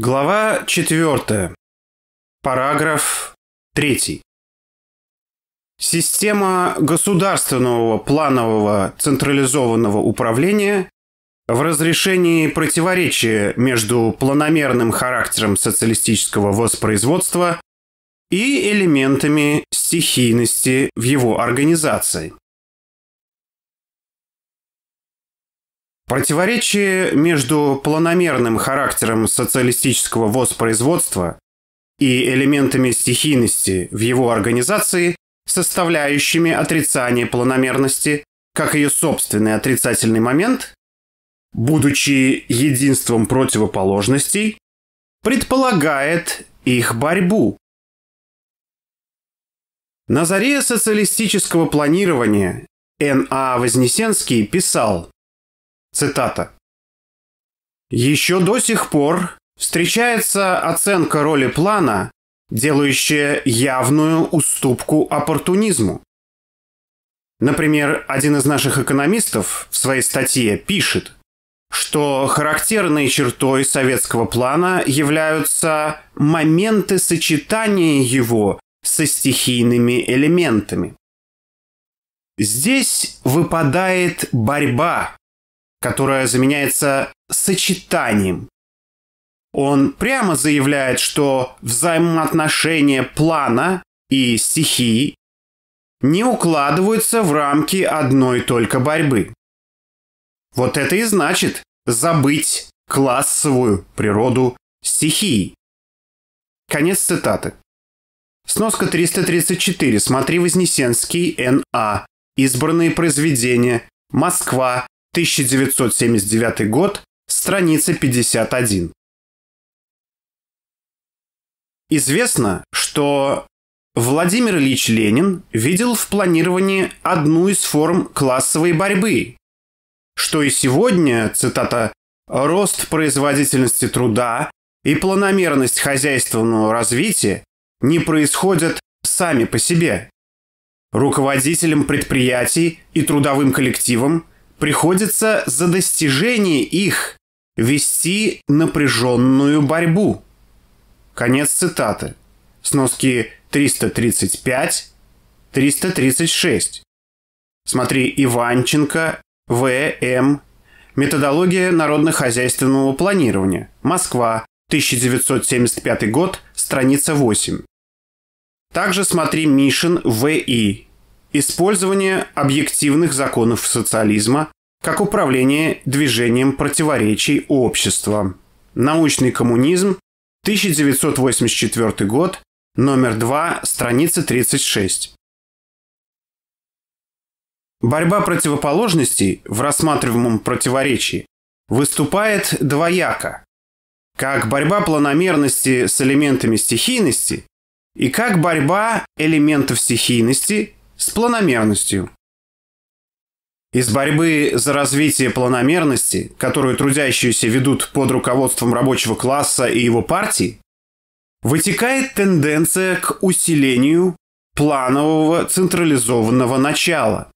Глава 4. Параграф 3. Система государственного планового централизованного управления в разрешении противоречия между планомерным характером социалистического воспроизводства и элементами стихийности в его организации. Противоречие между планомерным характером социалистического воспроизводства и элементами стихийности в его организации, составляющими отрицание планомерности как ее собственный отрицательный момент, будучи единством противоположностей, предполагает их борьбу. На заре социалистического планирования Н.А. Вознесенский писал Цитата. Еще до сих пор встречается оценка роли плана, делающая явную уступку оппортунизму. Например, один из наших экономистов в своей статье пишет, что характерной чертой советского плана являются моменты сочетания его со стихийными элементами. Здесь выпадает борьба которое заменяется сочетанием. Он прямо заявляет, что взаимоотношения плана и стихии не укладываются в рамки одной только борьбы. Вот это и значит забыть классовую природу стихии. Конец цитаты. Сноска 334. Смотри Вознесенский, Н.А. Избранные произведения. Москва. 1979 год, страница 51. Известно, что Владимир Ильич Ленин видел в планировании одну из форм классовой борьбы, что и сегодня, цитата, «рост производительности труда и планомерность хозяйственного развития не происходят сами по себе. Руководителям предприятий и трудовым коллективам приходится за достижение их вести напряженную борьбу. Конец цитаты. Сноски 335-336. Смотри Иванченко, В.М. Методология народно-хозяйственного планирования. Москва, 1975 год, страница 8. Также смотри Мишин В.И использование объективных законов социализма как управление движением противоречий общества. Научный коммунизм, 1984 год, номер 2, страница 36. Борьба противоположностей в рассматриваемом противоречии выступает двояко, как борьба планомерности с элементами стихийности и как борьба элементов стихийности с планомерностью. Из борьбы за развитие планомерности, которую трудящиеся ведут под руководством рабочего класса и его партии, вытекает тенденция к усилению планового централизованного начала.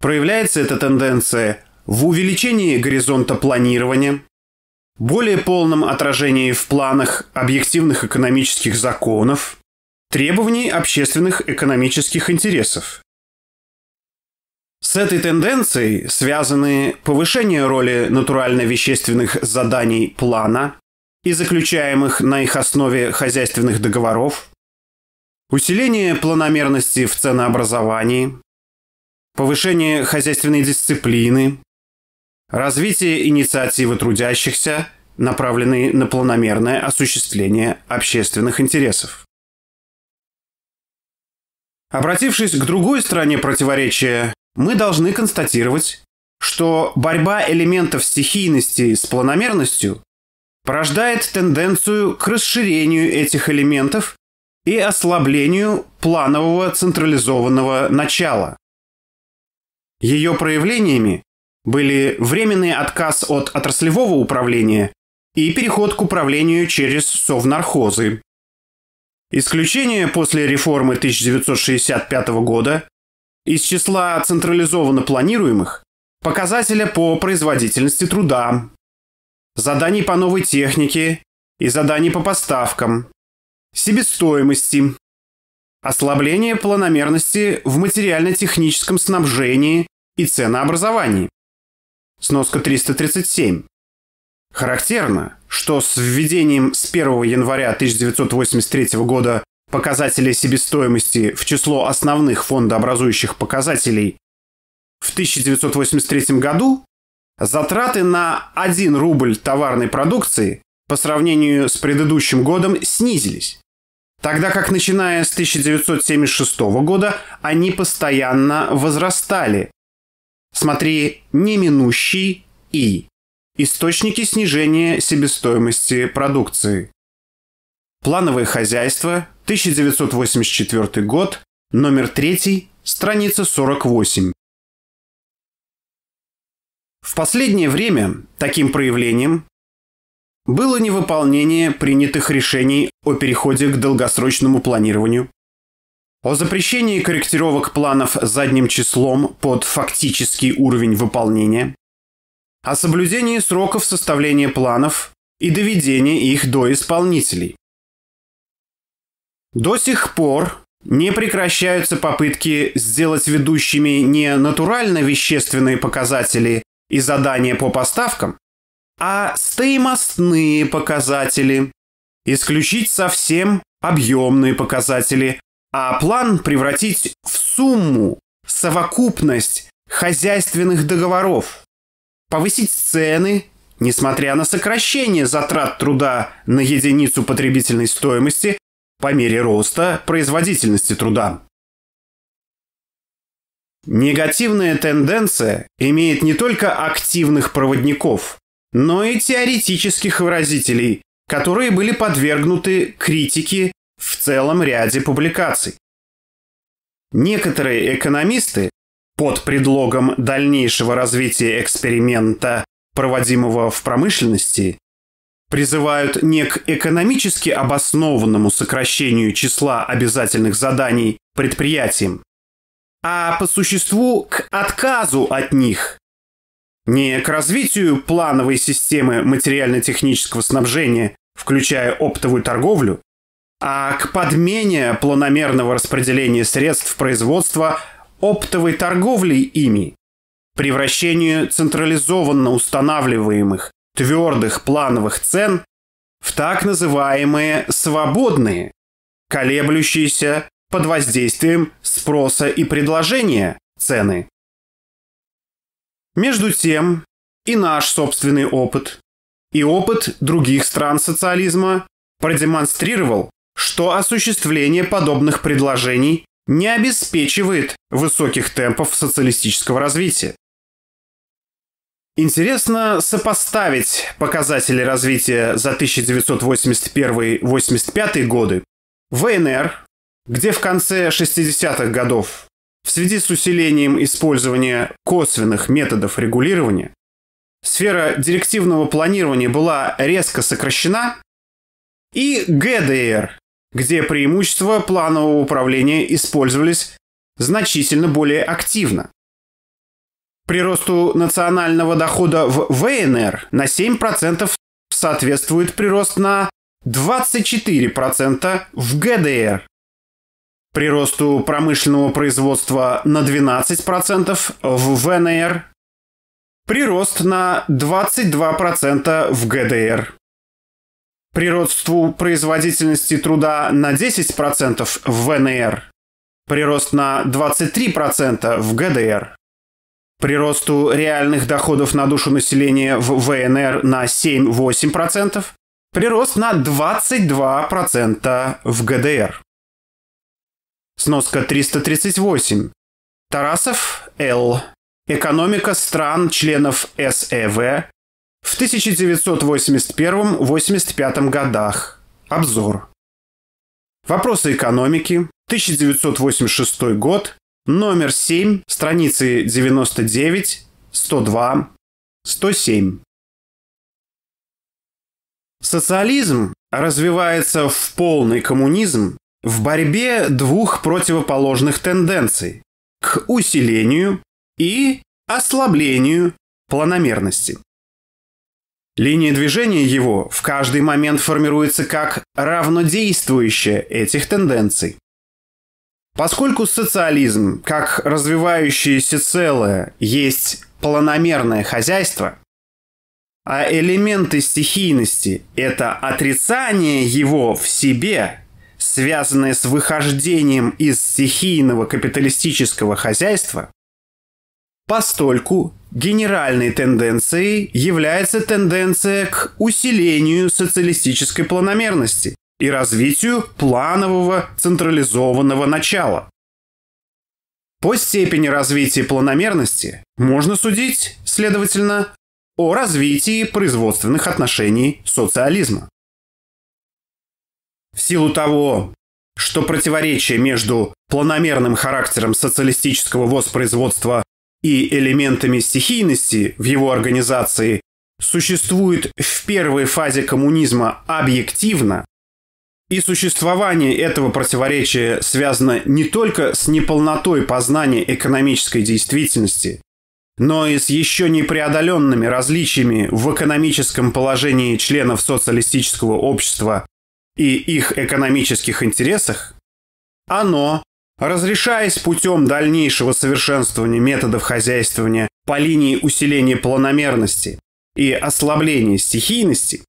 Проявляется эта тенденция в увеличении горизонта планирования, более полном отражении в планах объективных экономических законов, требований общественных экономических интересов. С этой тенденцией связаны повышение роли натурально-вещественных заданий плана и заключаемых на их основе хозяйственных договоров, усиление планомерности в ценообразовании, повышение хозяйственной дисциплины, развитие инициативы трудящихся, направленной на планомерное осуществление общественных интересов. Обратившись к другой стороне противоречия, мы должны констатировать, что борьба элементов стихийности с планомерностью порождает тенденцию к расширению этих элементов и ослаблению планового централизованного начала. Ее проявлениями были временный отказ от отраслевого управления и переход к управлению через совнархозы. Исключение после реформы 1965 года из числа централизованно планируемых показателя по производительности труда, заданий по новой технике и заданий по поставкам, себестоимости, ослабление планомерности в материально-техническом снабжении и ценообразовании. Сноска 337. Характерно, что с введением с 1 января 1983 года показателей себестоимости в число основных фондообразующих показателей в 1983 году затраты на 1 рубль товарной продукции по сравнению с предыдущим годом снизились, тогда как начиная с 1976 года они постоянно возрастали. Смотри «Неминущий» и Источники снижения себестоимости продукции. Плановое хозяйство, 1984 год, номер 3, страница 48. В последнее время таким проявлением было невыполнение принятых решений о переходе к долгосрочному планированию, о запрещении корректировок планов задним числом под фактический уровень выполнения, о соблюдении сроков составления планов и доведения их до исполнителей. До сих пор не прекращаются попытки сделать ведущими не натурально-вещественные показатели и задания по поставкам, а стоимостные показатели, исключить совсем объемные показатели, а план превратить в сумму, совокупность хозяйственных договоров, повысить цены, несмотря на сокращение затрат труда на единицу потребительной стоимости по мере роста производительности труда. Негативная тенденция имеет не только активных проводников, но и теоретических выразителей, которые были подвергнуты критике в целом ряде публикаций. Некоторые экономисты под предлогом дальнейшего развития эксперимента, проводимого в промышленности, призывают не к экономически обоснованному сокращению числа обязательных заданий предприятиям, а по существу к отказу от них. Не к развитию плановой системы материально-технического снабжения, включая оптовую торговлю, а к подмене планомерного распределения средств производства оптовой торговлей ими, превращению централизованно устанавливаемых твердых плановых цен в так называемые «свободные», колеблющиеся под воздействием спроса и предложения цены. Между тем, и наш собственный опыт, и опыт других стран социализма продемонстрировал, что осуществление подобных предложений не обеспечивает высоких темпов социалистического развития. Интересно сопоставить показатели развития за 1981-85 годы ВНР, где в конце 60-х годов в связи с усилением использования косвенных методов регулирования сфера директивного планирования была резко сокращена, и ГДР, где преимущества планового управления использовались значительно более активно. Приросту национального дохода в ВНР на 7% соответствует прирост на 24% в ГДР, приросту промышленного производства на 12% в ВНР, прирост на 22% в ГДР приросту производительности труда на 10% в ВНР, прирост на 23% в ГДР, приросту реальных доходов на душу населения в ВНР на 7-8%, прирост на 22% в ГДР. Сноска 338. Тарасов Л. Экономика стран-членов СЭВ в 1981-85 годах. Обзор. Вопросы экономики. 1986 год. Номер 7, страницы 99, 102, 107. Социализм развивается в полный коммунизм в борьбе двух противоположных тенденций – к усилению и ослаблению планомерности. Линия движения его в каждый момент формируется как равнодействующая этих тенденций. Поскольку социализм, как развивающееся целое, есть планомерное хозяйство, а элементы стихийности – это отрицание его в себе, связанное с выхождением из стихийного капиталистического хозяйства, Постольку генеральной тенденцией является тенденция к усилению социалистической планомерности и развитию планового централизованного начала. По степени развития планомерности можно судить, следовательно, о развитии производственных отношений социализма. В силу того, что противоречие между планомерным характером социалистического воспроизводства и элементами стихийности в его организации существует в первой фазе коммунизма объективно, и существование этого противоречия связано не только с неполнотой познания экономической действительности, но и с еще непреодоленными различиями в экономическом положении членов социалистического общества и их экономических интересах, оно разрешаясь путем дальнейшего совершенствования методов хозяйствования по линии усиления планомерности и ослабления стихийности,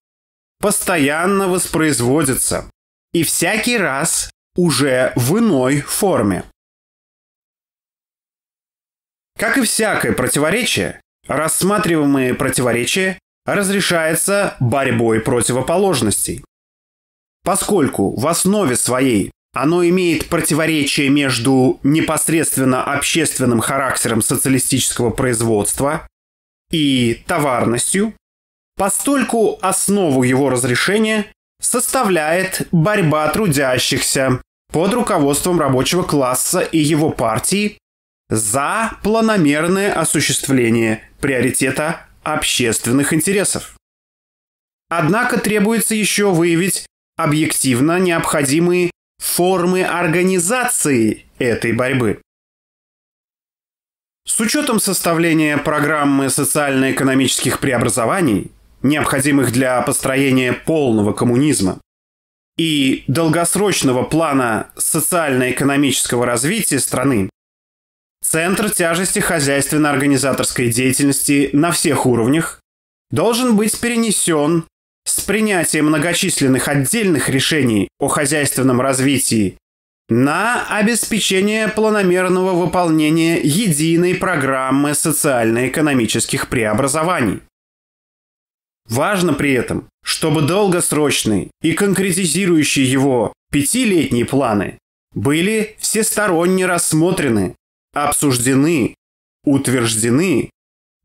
постоянно воспроизводится и всякий раз уже в иной форме. Как и всякое противоречие, рассматриваемые противоречия разрешаются борьбой противоположностей. Поскольку в основе своей оно имеет противоречие между непосредственно общественным характером социалистического производства и товарностью, постольку основу его разрешения составляет борьба трудящихся под руководством рабочего класса и его партии за планомерное осуществление приоритета общественных интересов. Однако требуется еще выявить объективно необходимые формы организации этой борьбы. С учетом составления программы социально-экономических преобразований, необходимых для построения полного коммунизма, и долгосрочного плана социально-экономического развития страны, центр тяжести хозяйственно-организаторской деятельности на всех уровнях должен быть перенесен с принятием многочисленных отдельных решений о хозяйственном развитии на обеспечение планомерного выполнения единой программы социально-экономических преобразований. Важно при этом, чтобы долгосрочные и конкретизирующие его пятилетние планы были всесторонне рассмотрены, обсуждены, утверждены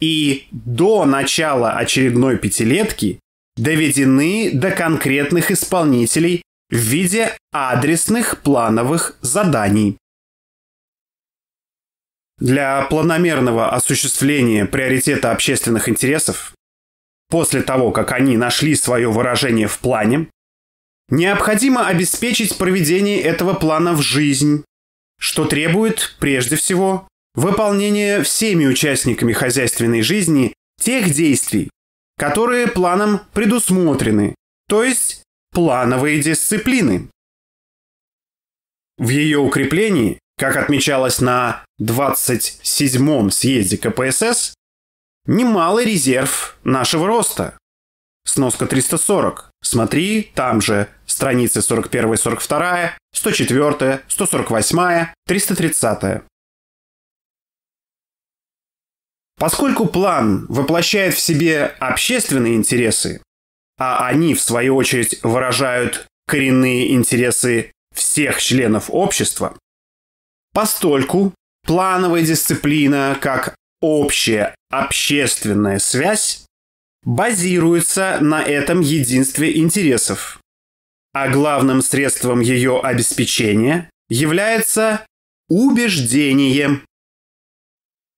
и до начала очередной пятилетки доведены до конкретных исполнителей в виде адресных плановых заданий. Для планомерного осуществления приоритета общественных интересов, после того, как они нашли свое выражение в плане, необходимо обеспечить проведение этого плана в жизнь, что требует, прежде всего, выполнения всеми участниками хозяйственной жизни тех действий, которые планом предусмотрены, то есть плановые дисциплины. В ее укреплении, как отмечалось на 27-м съезде КПСС, немалый резерв нашего роста. Сноска 340. Смотри, там же страницы 41-42, 104, 148, 330. Поскольку план воплощает в себе общественные интересы, а они, в свою очередь, выражают коренные интересы всех членов общества, постольку плановая дисциплина как общая общественная связь базируется на этом единстве интересов, а главным средством ее обеспечения является убеждение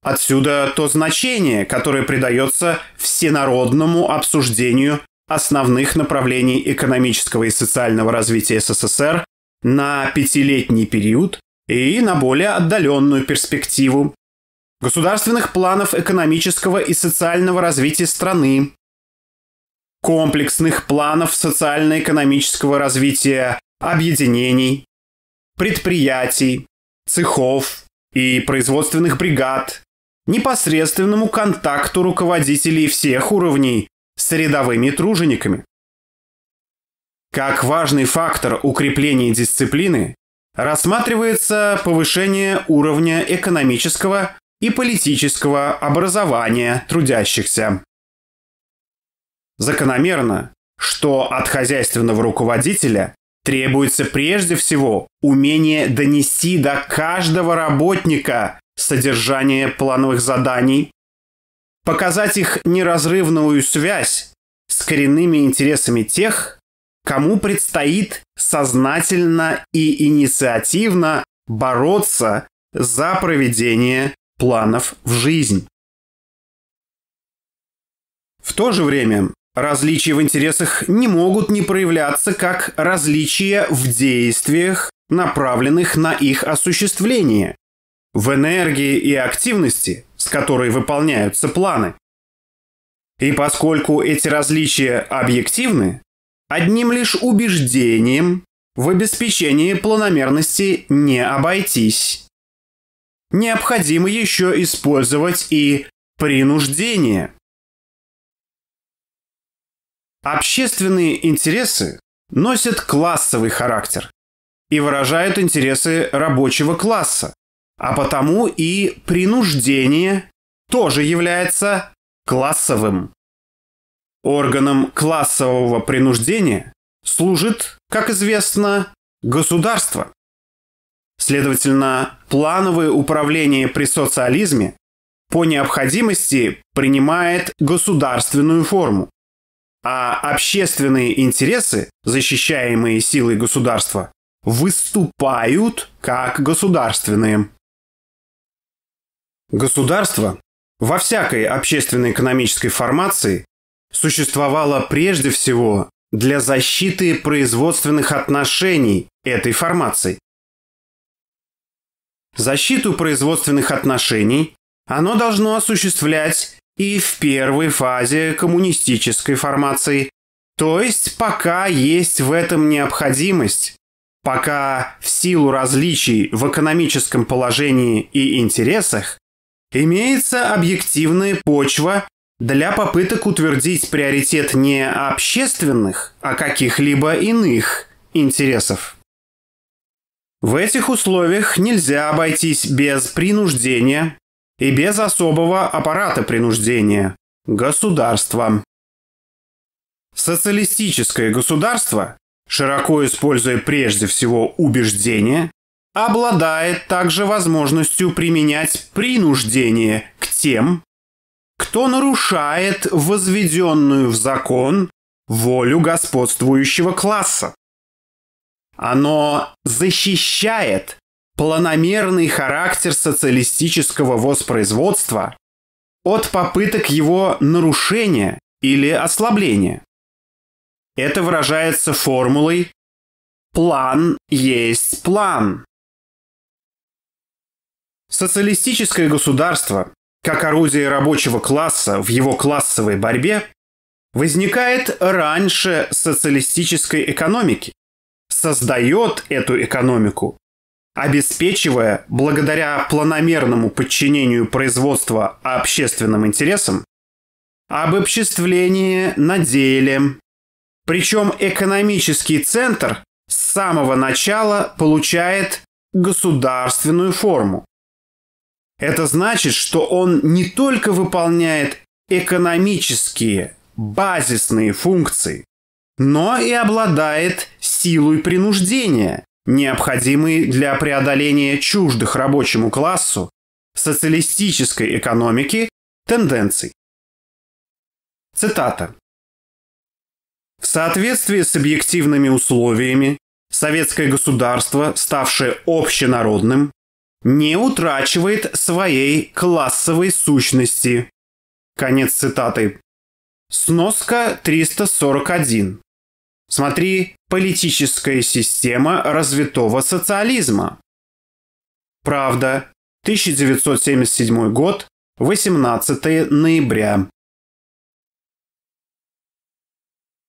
Отсюда то значение, которое придается всенародному обсуждению основных направлений экономического и социального развития СССР на пятилетний период и на более отдаленную перспективу, государственных планов экономического и социального развития страны, комплексных планов социально-экономического развития объединений, предприятий, цехов и производственных бригад, непосредственному контакту руководителей всех уровней с рядовыми тружениками. Как важный фактор укрепления дисциплины рассматривается повышение уровня экономического и политического образования трудящихся. Закономерно, что от хозяйственного руководителя требуется прежде всего умение донести до каждого работника содержание плановых заданий, показать их неразрывную связь с коренными интересами тех, кому предстоит сознательно и инициативно бороться за проведение планов в жизнь. В то же время различия в интересах не могут не проявляться как различия в действиях, направленных на их осуществление, в энергии и активности, с которой выполняются планы. И поскольку эти различия объективны, одним лишь убеждением в обеспечении планомерности не обойтись. Необходимо еще использовать и принуждение. Общественные интересы носят классовый характер и выражают интересы рабочего класса, а потому и принуждение тоже является классовым. Органом классового принуждения служит, как известно, государство. Следовательно, плановое управление при социализме по необходимости принимает государственную форму, а общественные интересы, защищаемые силой государства, выступают как государственные. Государство во всякой общественно-экономической формации существовало прежде всего для защиты производственных отношений этой формации. Защиту производственных отношений оно должно осуществлять и в первой фазе коммунистической формации, то есть пока есть в этом необходимость, пока в силу различий в экономическом положении и интересах имеется объективная почва для попыток утвердить приоритет не общественных, а каких-либо иных интересов. В этих условиях нельзя обойтись без принуждения и без особого аппарата принуждения – государства. Социалистическое государство, широко используя прежде всего убеждения, обладает также возможностью применять принуждение к тем, кто нарушает возведенную в закон волю господствующего класса. Оно защищает планомерный характер социалистического воспроизводства от попыток его нарушения или ослабления. Это выражается формулой «план есть план», Социалистическое государство, как орудие рабочего класса в его классовой борьбе, возникает раньше социалистической экономики, создает эту экономику, обеспечивая, благодаря планомерному подчинению производства общественным интересам, обобществление на деле. Причем экономический центр с самого начала получает государственную форму, это значит, что он не только выполняет экономические, базисные функции, но и обладает силой принуждения, необходимой для преодоления чуждых рабочему классу социалистической экономики тенденций. Цитата. В соответствии с объективными условиями, советское государство, ставшее общенародным, не утрачивает своей классовой сущности. Конец цитаты. Сноска 341. Смотри, политическая система развитого социализма. Правда, 1977 год, 18 ноября.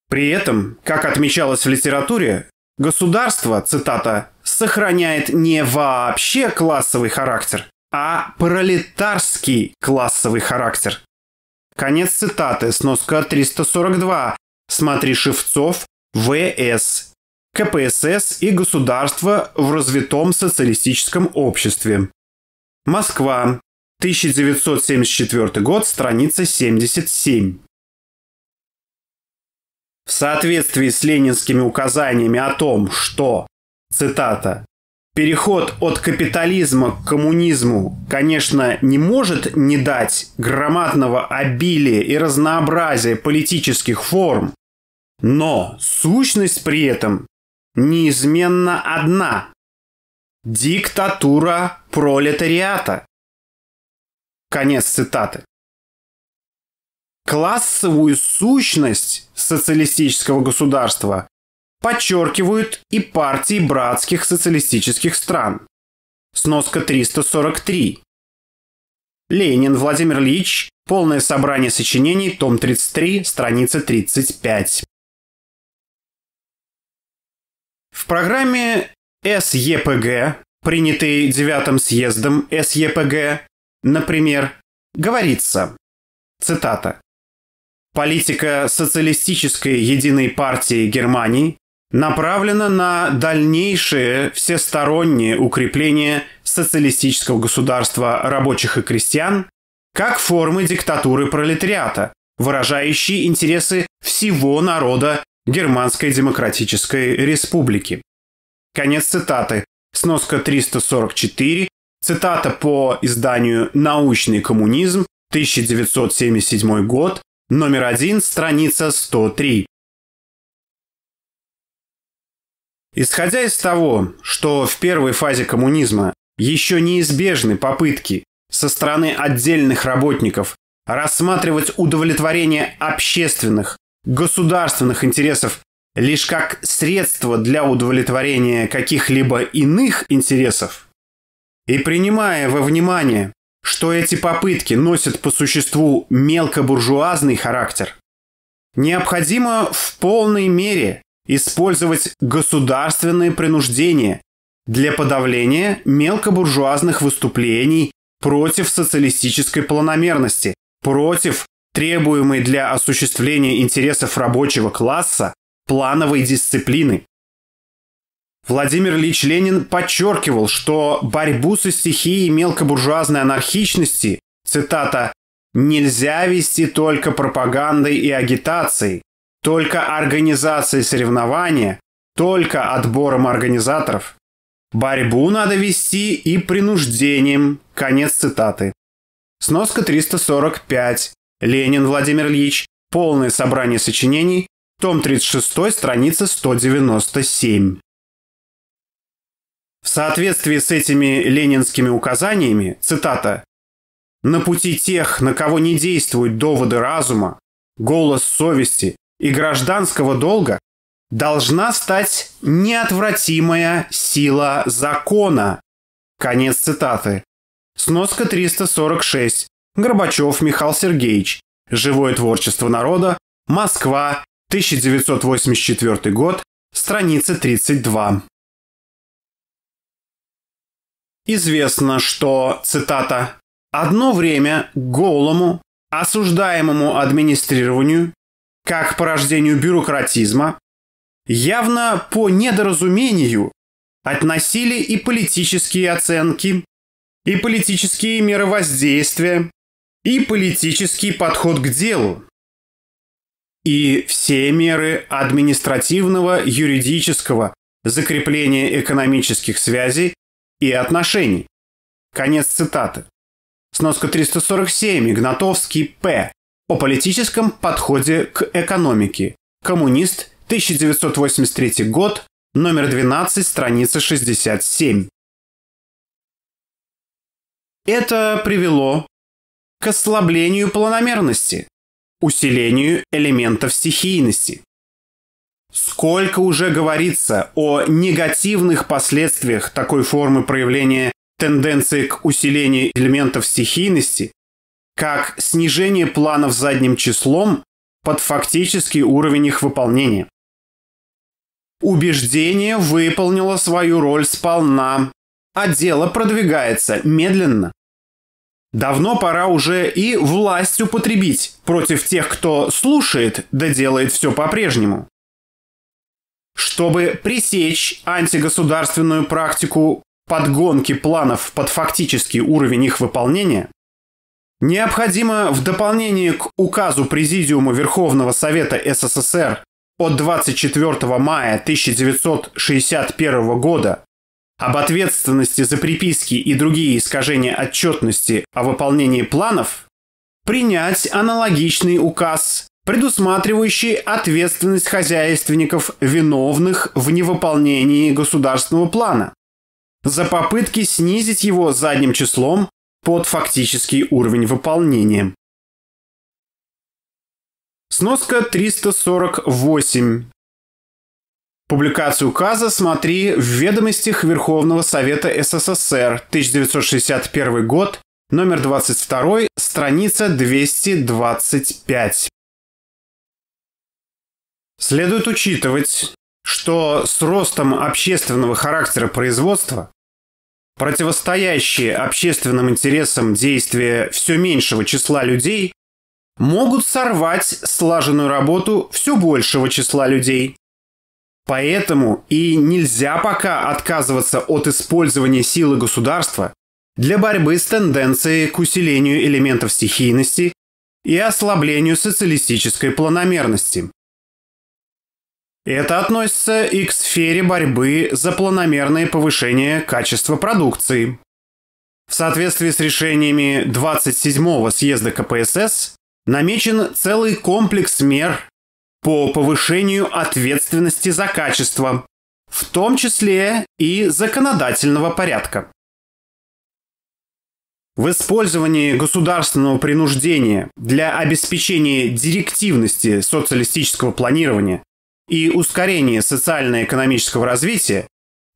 При этом, как отмечалось в литературе, государство, цитата, сохраняет не вообще классовый характер, а пролетарский классовый характер. Конец цитаты, сноска 342. Смотри Шевцов, ВС, КПСС и государство в развитом социалистическом обществе. Москва, 1974 год, страница 77. В соответствии с ленинскими указаниями о том, что Цитата. Переход от капитализма к коммунизму, конечно, не может не дать громадного обилия и разнообразия политических форм, но сущность при этом неизменно одна – диктатура пролетариата. Конец цитаты. Классовую сущность социалистического государства подчеркивают и партии братских социалистических стран. Сноска 343. Ленин Владимир Ильич. Полное собрание сочинений. Том 33. Страница 35. В программе СЕПГ, принятой девятым съездом СЕПГ, например, говорится, цитата, «Политика социалистической единой партии Германии направлена на дальнейшее всестороннее укрепление социалистического государства рабочих и крестьян как формы диктатуры пролетариата, выражающей интересы всего народа Германской Демократической Республики. Конец цитаты. Сноска 344. Цитата по изданию «Научный коммунизм», 1977 год, номер один, страница 103. Исходя из того, что в первой фазе коммунизма еще неизбежны попытки со стороны отдельных работников рассматривать удовлетворение общественных, государственных интересов лишь как средство для удовлетворения каких-либо иных интересов, и принимая во внимание, что эти попытки носят по существу мелкобуржуазный характер, необходимо в полной мере использовать государственные принуждения для подавления мелкобуржуазных выступлений против социалистической планомерности, против требуемой для осуществления интересов рабочего класса плановой дисциплины. Владимир Ильич Ленин подчеркивал, что борьбу со стихией мелкобуржуазной анархичности, цитата, «нельзя вести только пропагандой и агитацией, только организацией соревнования, только отбором организаторов. Борьбу надо вести и принуждением. Конец цитаты. Сноска 345. Ленин Владимир Ильич. Полное собрание сочинений. Том 36, страница 197. В соответствии с этими ленинскими указаниями, цитата, «На пути тех, на кого не действуют доводы разума, голос совести и гражданского долга должна стать неотвратимая сила закона. Конец цитаты. Сноска 346. Горбачев Михаил Сергеевич. Живое творчество народа. Москва. 1984 год. Страница 32. Известно, что, цитата, «одно время голому, осуждаемому администрированию как порождению бюрократизма, явно по недоразумению относили и политические оценки, и политические меры воздействия, и политический подход к делу, и все меры административного, юридического закрепления экономических связей и отношений. Конец цитаты. Сноска 347. Игнатовский. П о политическом подходе к экономике. Коммунист, 1983 год, номер 12, страница 67. Это привело к ослаблению планомерности, усилению элементов стихийности. Сколько уже говорится о негативных последствиях такой формы проявления тенденции к усилению элементов стихийности как снижение планов задним числом под фактический уровень их выполнения. Убеждение выполнило свою роль сполна, а дело продвигается медленно. Давно пора уже и власть употребить против тех, кто слушает, да делает все по-прежнему. Чтобы пресечь антигосударственную практику подгонки планов под фактический уровень их выполнения, Необходимо в дополнение к указу Президиума Верховного Совета СССР от 24 мая 1961 года об ответственности за приписки и другие искажения отчетности о выполнении планов принять аналогичный указ, предусматривающий ответственность хозяйственников, виновных в невыполнении государственного плана, за попытки снизить его задним числом под фактический уровень выполнения. Сноска 348. Публикацию указа смотри в «Ведомостях Верховного Совета СССР», 1961 год, номер 22, страница 225. Следует учитывать, что с ростом общественного характера производства противостоящие общественным интересам действия все меньшего числа людей, могут сорвать слаженную работу все большего числа людей. Поэтому и нельзя пока отказываться от использования силы государства для борьбы с тенденцией к усилению элементов стихийности и ослаблению социалистической планомерности. Это относится и к сфере борьбы за планомерное повышение качества продукции. В соответствии с решениями 27-го съезда КПСС намечен целый комплекс мер по повышению ответственности за качество, в том числе и законодательного порядка. В использовании государственного принуждения для обеспечения директивности социалистического планирования и ускорение социально-экономического развития,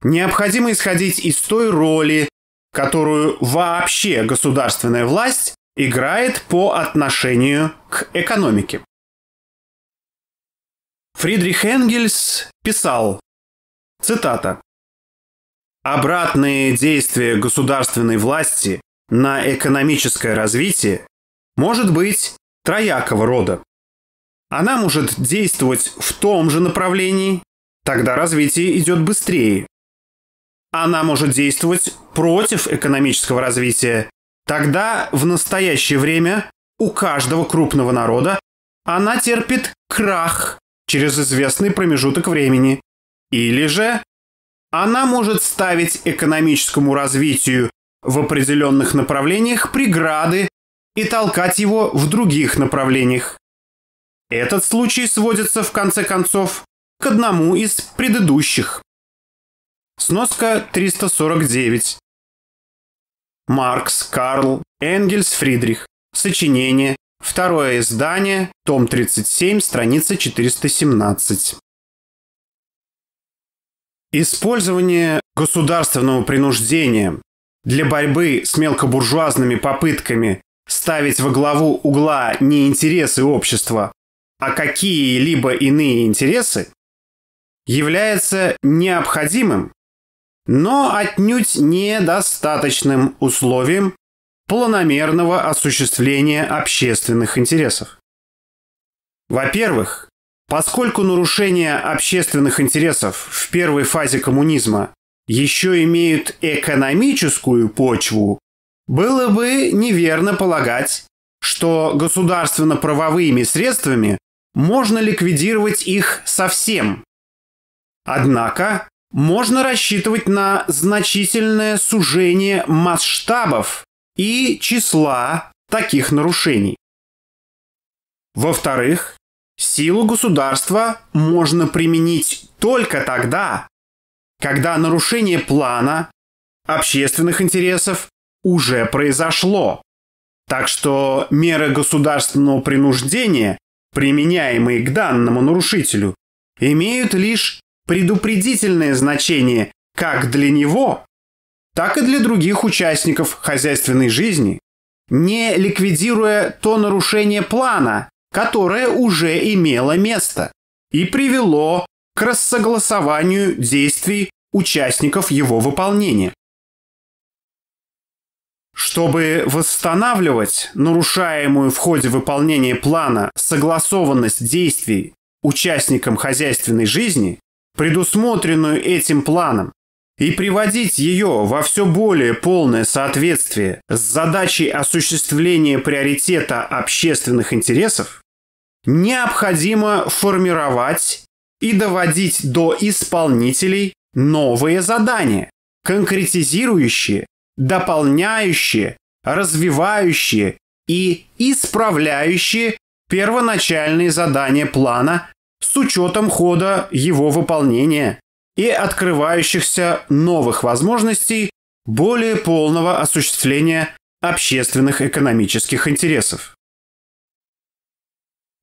необходимо исходить из той роли, которую вообще государственная власть играет по отношению к экономике. Фридрих Энгельс писал, цитата, «Обратные действия государственной власти на экономическое развитие может быть троякого рода. Она может действовать в том же направлении, тогда развитие идет быстрее. Она может действовать против экономического развития, тогда в настоящее время у каждого крупного народа она терпит крах через известный промежуток времени. Или же она может ставить экономическому развитию в определенных направлениях преграды и толкать его в других направлениях. Этот случай сводится, в конце концов, к одному из предыдущих. Сноска 349. Маркс, Карл, Энгельс, Фридрих. Сочинение. Второе издание. Том 37, страница 417. Использование государственного принуждения для борьбы с мелкобуржуазными попытками ставить во главу угла не интересы общества, а какие-либо иные интересы, является необходимым, но отнюдь недостаточным условием планомерного осуществления общественных интересов. Во-первых, поскольку нарушения общественных интересов в первой фазе коммунизма еще имеют экономическую почву, было бы неверно полагать, что государственно-правовыми средствами можно ликвидировать их совсем. Однако можно рассчитывать на значительное сужение масштабов и числа таких нарушений. Во-вторых, силу государства можно применить только тогда, когда нарушение плана общественных интересов уже произошло. Так что меры государственного принуждения применяемые к данному нарушителю, имеют лишь предупредительное значение как для него, так и для других участников хозяйственной жизни, не ликвидируя то нарушение плана, которое уже имело место и привело к рассогласованию действий участников его выполнения. Чтобы восстанавливать нарушаемую в ходе выполнения плана согласованность действий участникам хозяйственной жизни, предусмотренную этим планом, и приводить ее во все более полное соответствие с задачей осуществления приоритета общественных интересов, необходимо формировать и доводить до исполнителей новые задания, конкретизирующие дополняющие, развивающие и исправляющие первоначальные задания плана с учетом хода его выполнения и открывающихся новых возможностей более полного осуществления общественных экономических интересов.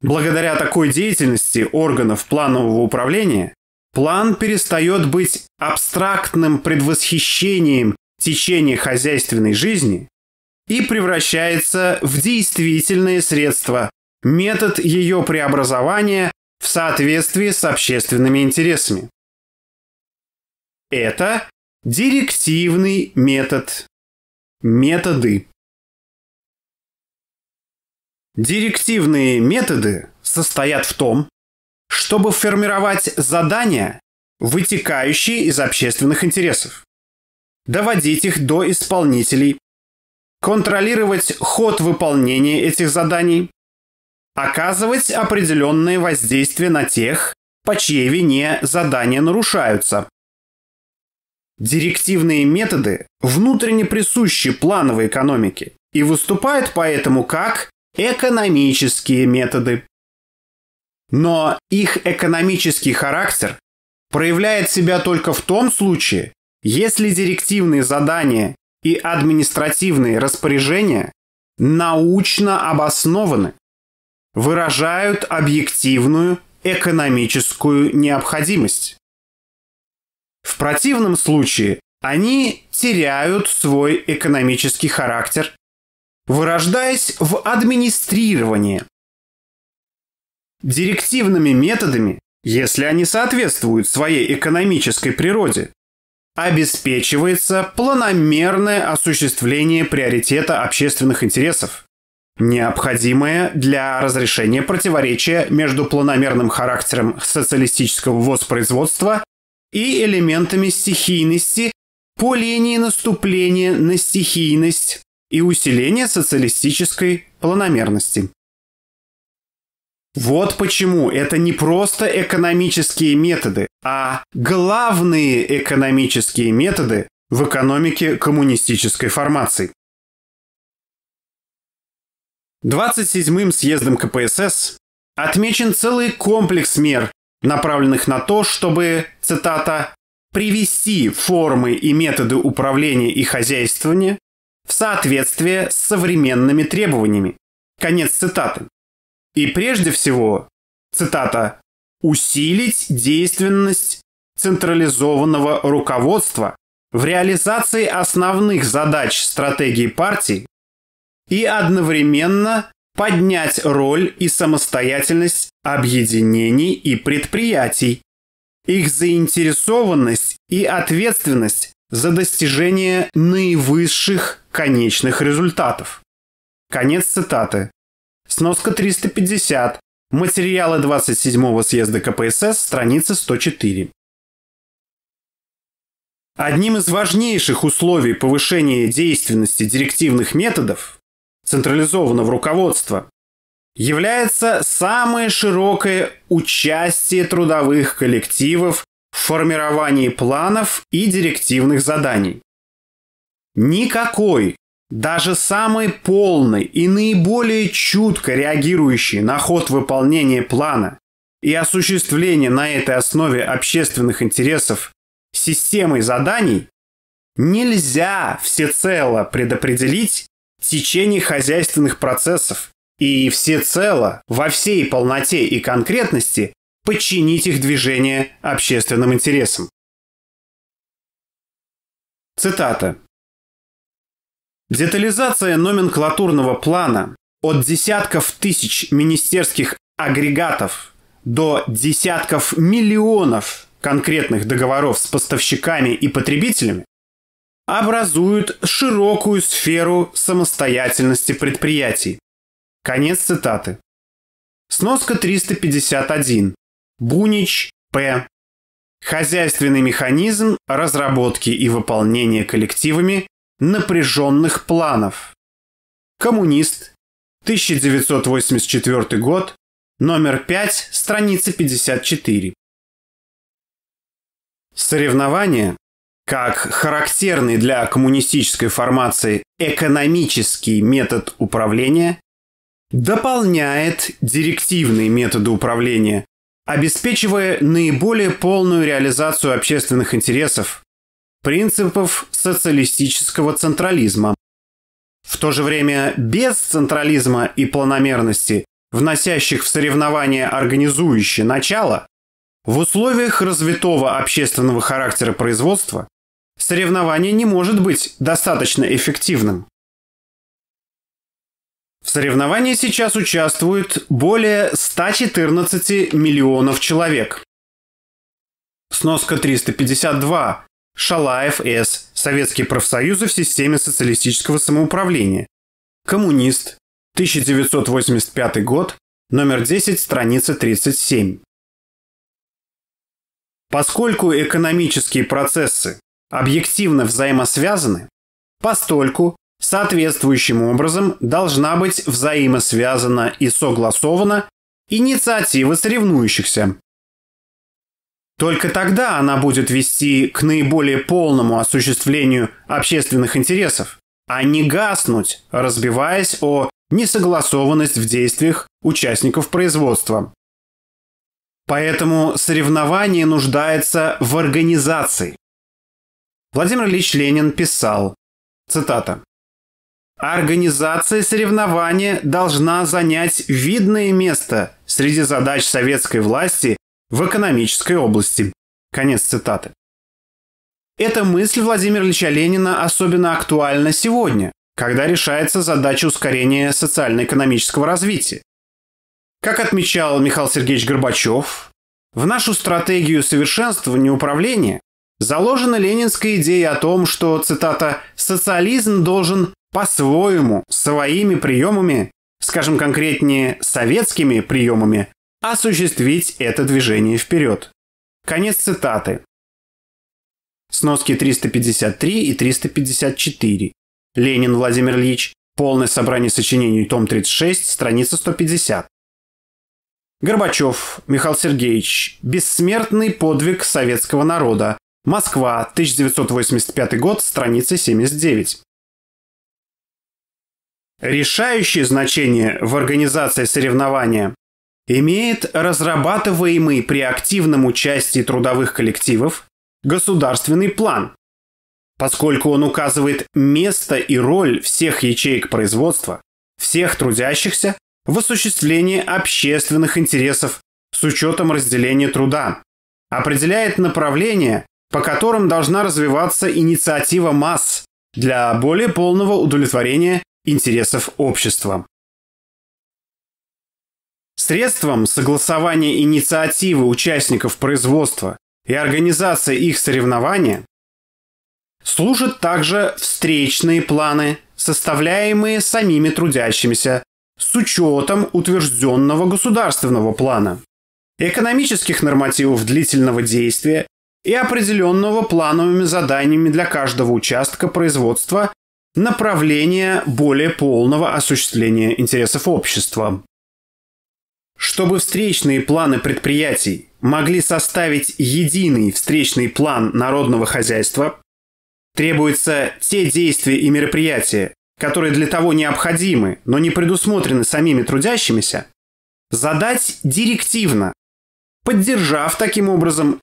Благодаря такой деятельности органов планового управления план перестает быть абстрактным предвосхищением течение хозяйственной жизни и превращается в действительное средство метод ее преобразования в соответствии с общественными интересами. Это директивный метод. Методы. Директивные методы состоят в том, чтобы формировать задания, вытекающие из общественных интересов доводить их до исполнителей, контролировать ход выполнения этих заданий, оказывать определенные воздействия на тех, по чьей вине задания нарушаются. Директивные методы внутренне присущи плановой экономике и выступают поэтому как экономические методы. Но их экономический характер проявляет себя только в том случае, если директивные задания и административные распоряжения научно обоснованы, выражают объективную экономическую необходимость. В противном случае они теряют свой экономический характер, вырождаясь в администрировании Директивными методами, если они соответствуют своей экономической природе, обеспечивается планомерное осуществление приоритета общественных интересов, необходимое для разрешения противоречия между планомерным характером социалистического воспроизводства и элементами стихийности по линии наступления на стихийность и усиления социалистической планомерности. Вот почему это не просто экономические методы, а главные экономические методы в экономике коммунистической формации. 27-м съездом КПСС отмечен целый комплекс мер, направленных на то, чтобы, цитата, «привести формы и методы управления и хозяйствования в соответствие с современными требованиями». Конец цитаты. И прежде всего, цитата, «усилить действенность централизованного руководства в реализации основных задач стратегии партии и одновременно поднять роль и самостоятельность объединений и предприятий, их заинтересованность и ответственность за достижение наивысших конечных результатов. Конец цитаты. Сноска 350. Материалы 27-го съезда КПСС, страница 104. Одним из важнейших условий повышения действенности директивных методов централизованного руководства является самое широкое участие трудовых коллективов в формировании планов и директивных заданий. Никакой даже самый полный и наиболее чутко реагирующий на ход выполнения плана и осуществление на этой основе общественных интересов системой заданий нельзя всецело предопределить течение хозяйственных процессов и всецело во всей полноте и конкретности подчинить их движение общественным интересам. Цитата. Детализация номенклатурного плана от десятков тысяч министерских агрегатов до десятков миллионов конкретных договоров с поставщиками и потребителями образуют широкую сферу самостоятельности предприятий. Конец цитаты. Сноска 351. Бунич П. Хозяйственный механизм разработки и выполнения коллективами напряженных планов. Коммунист, 1984 год, номер 5, страница 54. Соревнования, как характерный для коммунистической формации экономический метод управления, дополняет директивные методы управления, обеспечивая наиболее полную реализацию общественных интересов, принципов социалистического централизма. В то же время без централизма и планомерности, вносящих в соревнования организующее начало, в условиях развитого общественного характера производства соревнование не может быть достаточно эффективным. В соревновании сейчас участвуют более 114 миллионов человек. Сноска 352. Шалаев С. Советские профсоюзы в системе социалистического самоуправления. Коммунист. 1985 год. Номер 10, страница 37. Поскольку экономические процессы объективно взаимосвязаны, постольку соответствующим образом должна быть взаимосвязана и согласована инициатива соревнующихся, только тогда она будет вести к наиболее полному осуществлению общественных интересов, а не гаснуть, разбиваясь о несогласованность в действиях участников производства. Поэтому соревнование нуждается в организации. Владимир Ильич Ленин писал, цитата, «Организация соревнования должна занять видное место среди задач советской власти в экономической области. Конец цитаты. Эта мысль Владимира Ильича Ленина особенно актуальна сегодня, когда решается задача ускорения социально-экономического развития. Как отмечал Михаил Сергеевич Горбачев, в нашу стратегию совершенствования управления заложена ленинская идея о том, что, цитата, «социализм должен по-своему, своими приемами, скажем конкретнее, советскими приемами, осуществить это движение вперед. Конец цитаты. Сноски 353 и 354. Ленин Владимир Ильич. Полное собрание сочинений, том 36, страница 150. Горбачев Михаил Сергеевич. Бессмертный подвиг советского народа. Москва, 1985 год, страница 79. Решающее значение в организации соревнования имеет разрабатываемый при активном участии трудовых коллективов государственный план, поскольку он указывает место и роль всех ячеек производства, всех трудящихся в осуществлении общественных интересов с учетом разделения труда, определяет направление, по которым должна развиваться инициатива масс для более полного удовлетворения интересов общества. Средством согласования инициативы участников производства и организации их соревнования служат также встречные планы, составляемые самими трудящимися с учетом утвержденного государственного плана, экономических нормативов длительного действия и определенного плановыми заданиями для каждого участка производства направления более полного осуществления интересов общества. Чтобы встречные планы предприятий могли составить единый встречный план народного хозяйства, требуются те действия и мероприятия, которые для того необходимы, но не предусмотрены самими трудящимися, задать директивно, поддержав таким образом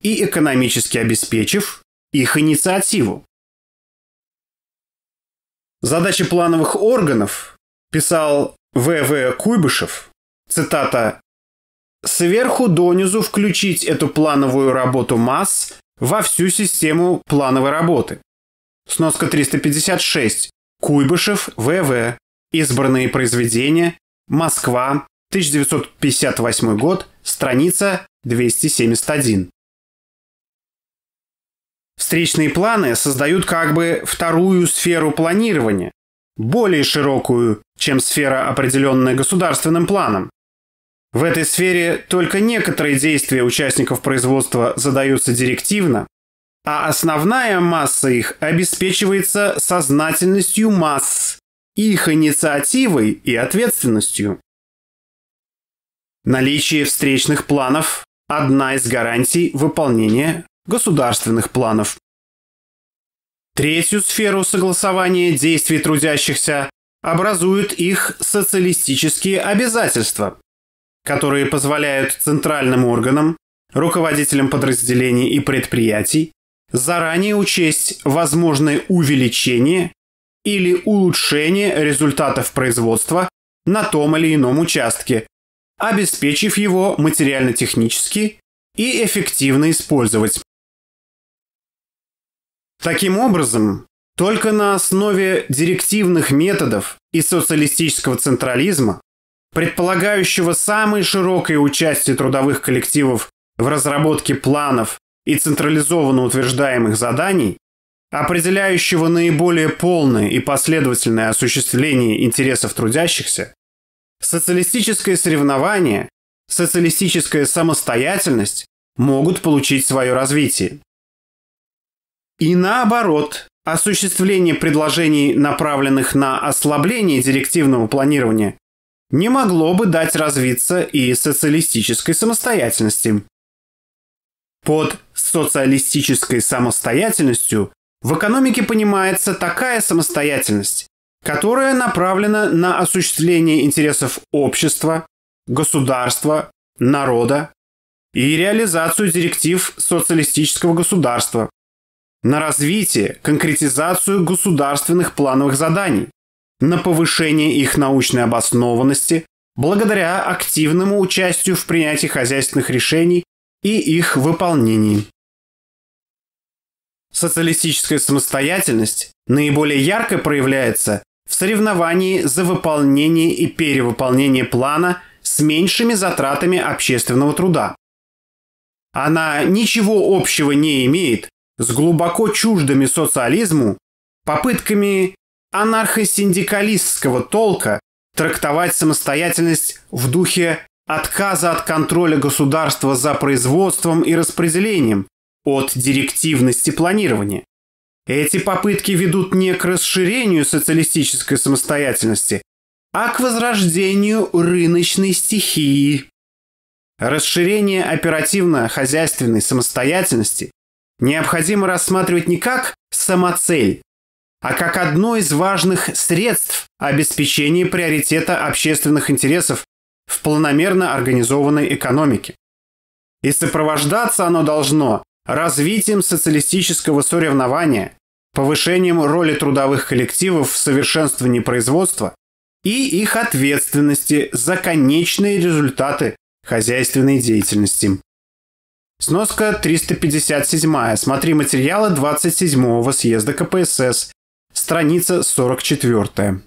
и экономически обеспечив их инициативу. Задача плановых органов, писал В.В. Куйбышев, Цитата. «Сверху донизу включить эту плановую работу масс во всю систему плановой работы». Сноска 356. Куйбышев, ВВ. Избранные произведения. Москва. 1958 год. Страница 271. Встречные планы создают как бы вторую сферу планирования, более широкую, чем сфера, определенная государственным планом. В этой сфере только некоторые действия участников производства задаются директивно, а основная масса их обеспечивается сознательностью масс, их инициативой и ответственностью. Наличие встречных планов – одна из гарантий выполнения государственных планов. Третью сферу согласования действий трудящихся образуют их социалистические обязательства которые позволяют центральным органам, руководителям подразделений и предприятий заранее учесть возможное увеличение или улучшение результатов производства на том или ином участке, обеспечив его материально-технически и эффективно использовать. Таким образом, только на основе директивных методов и социалистического централизма предполагающего самое широкое участие трудовых коллективов в разработке планов и централизованно утверждаемых заданий, определяющего наиболее полное и последовательное осуществление интересов трудящихся, социалистическое соревнование, социалистическая самостоятельность могут получить свое развитие. И наоборот, осуществление предложений, направленных на ослабление директивного планирования не могло бы дать развиться и социалистической самостоятельности. Под социалистической самостоятельностью в экономике понимается такая самостоятельность, которая направлена на осуществление интересов общества, государства, народа и реализацию директив социалистического государства, на развитие, конкретизацию государственных плановых заданий, на повышение их научной обоснованности благодаря активному участию в принятии хозяйственных решений и их выполнении. Социалистическая самостоятельность наиболее ярко проявляется в соревновании за выполнение и перевыполнение плана с меньшими затратами общественного труда. Она ничего общего не имеет с глубоко чуждыми социализму попытками анархосиндикалистского толка трактовать самостоятельность в духе отказа от контроля государства за производством и распределением, от директивности планирования. Эти попытки ведут не к расширению социалистической самостоятельности, а к возрождению рыночной стихии. Расширение оперативно-хозяйственной самостоятельности необходимо рассматривать не как самоцель, а как одно из важных средств обеспечения приоритета общественных интересов в планомерно организованной экономике. И сопровождаться оно должно развитием социалистического соревнования, повышением роли трудовых коллективов в совершенствовании производства и их ответственности за конечные результаты хозяйственной деятельности. Сноска 357. Смотри материалы 27-го съезда КПСС страница 44.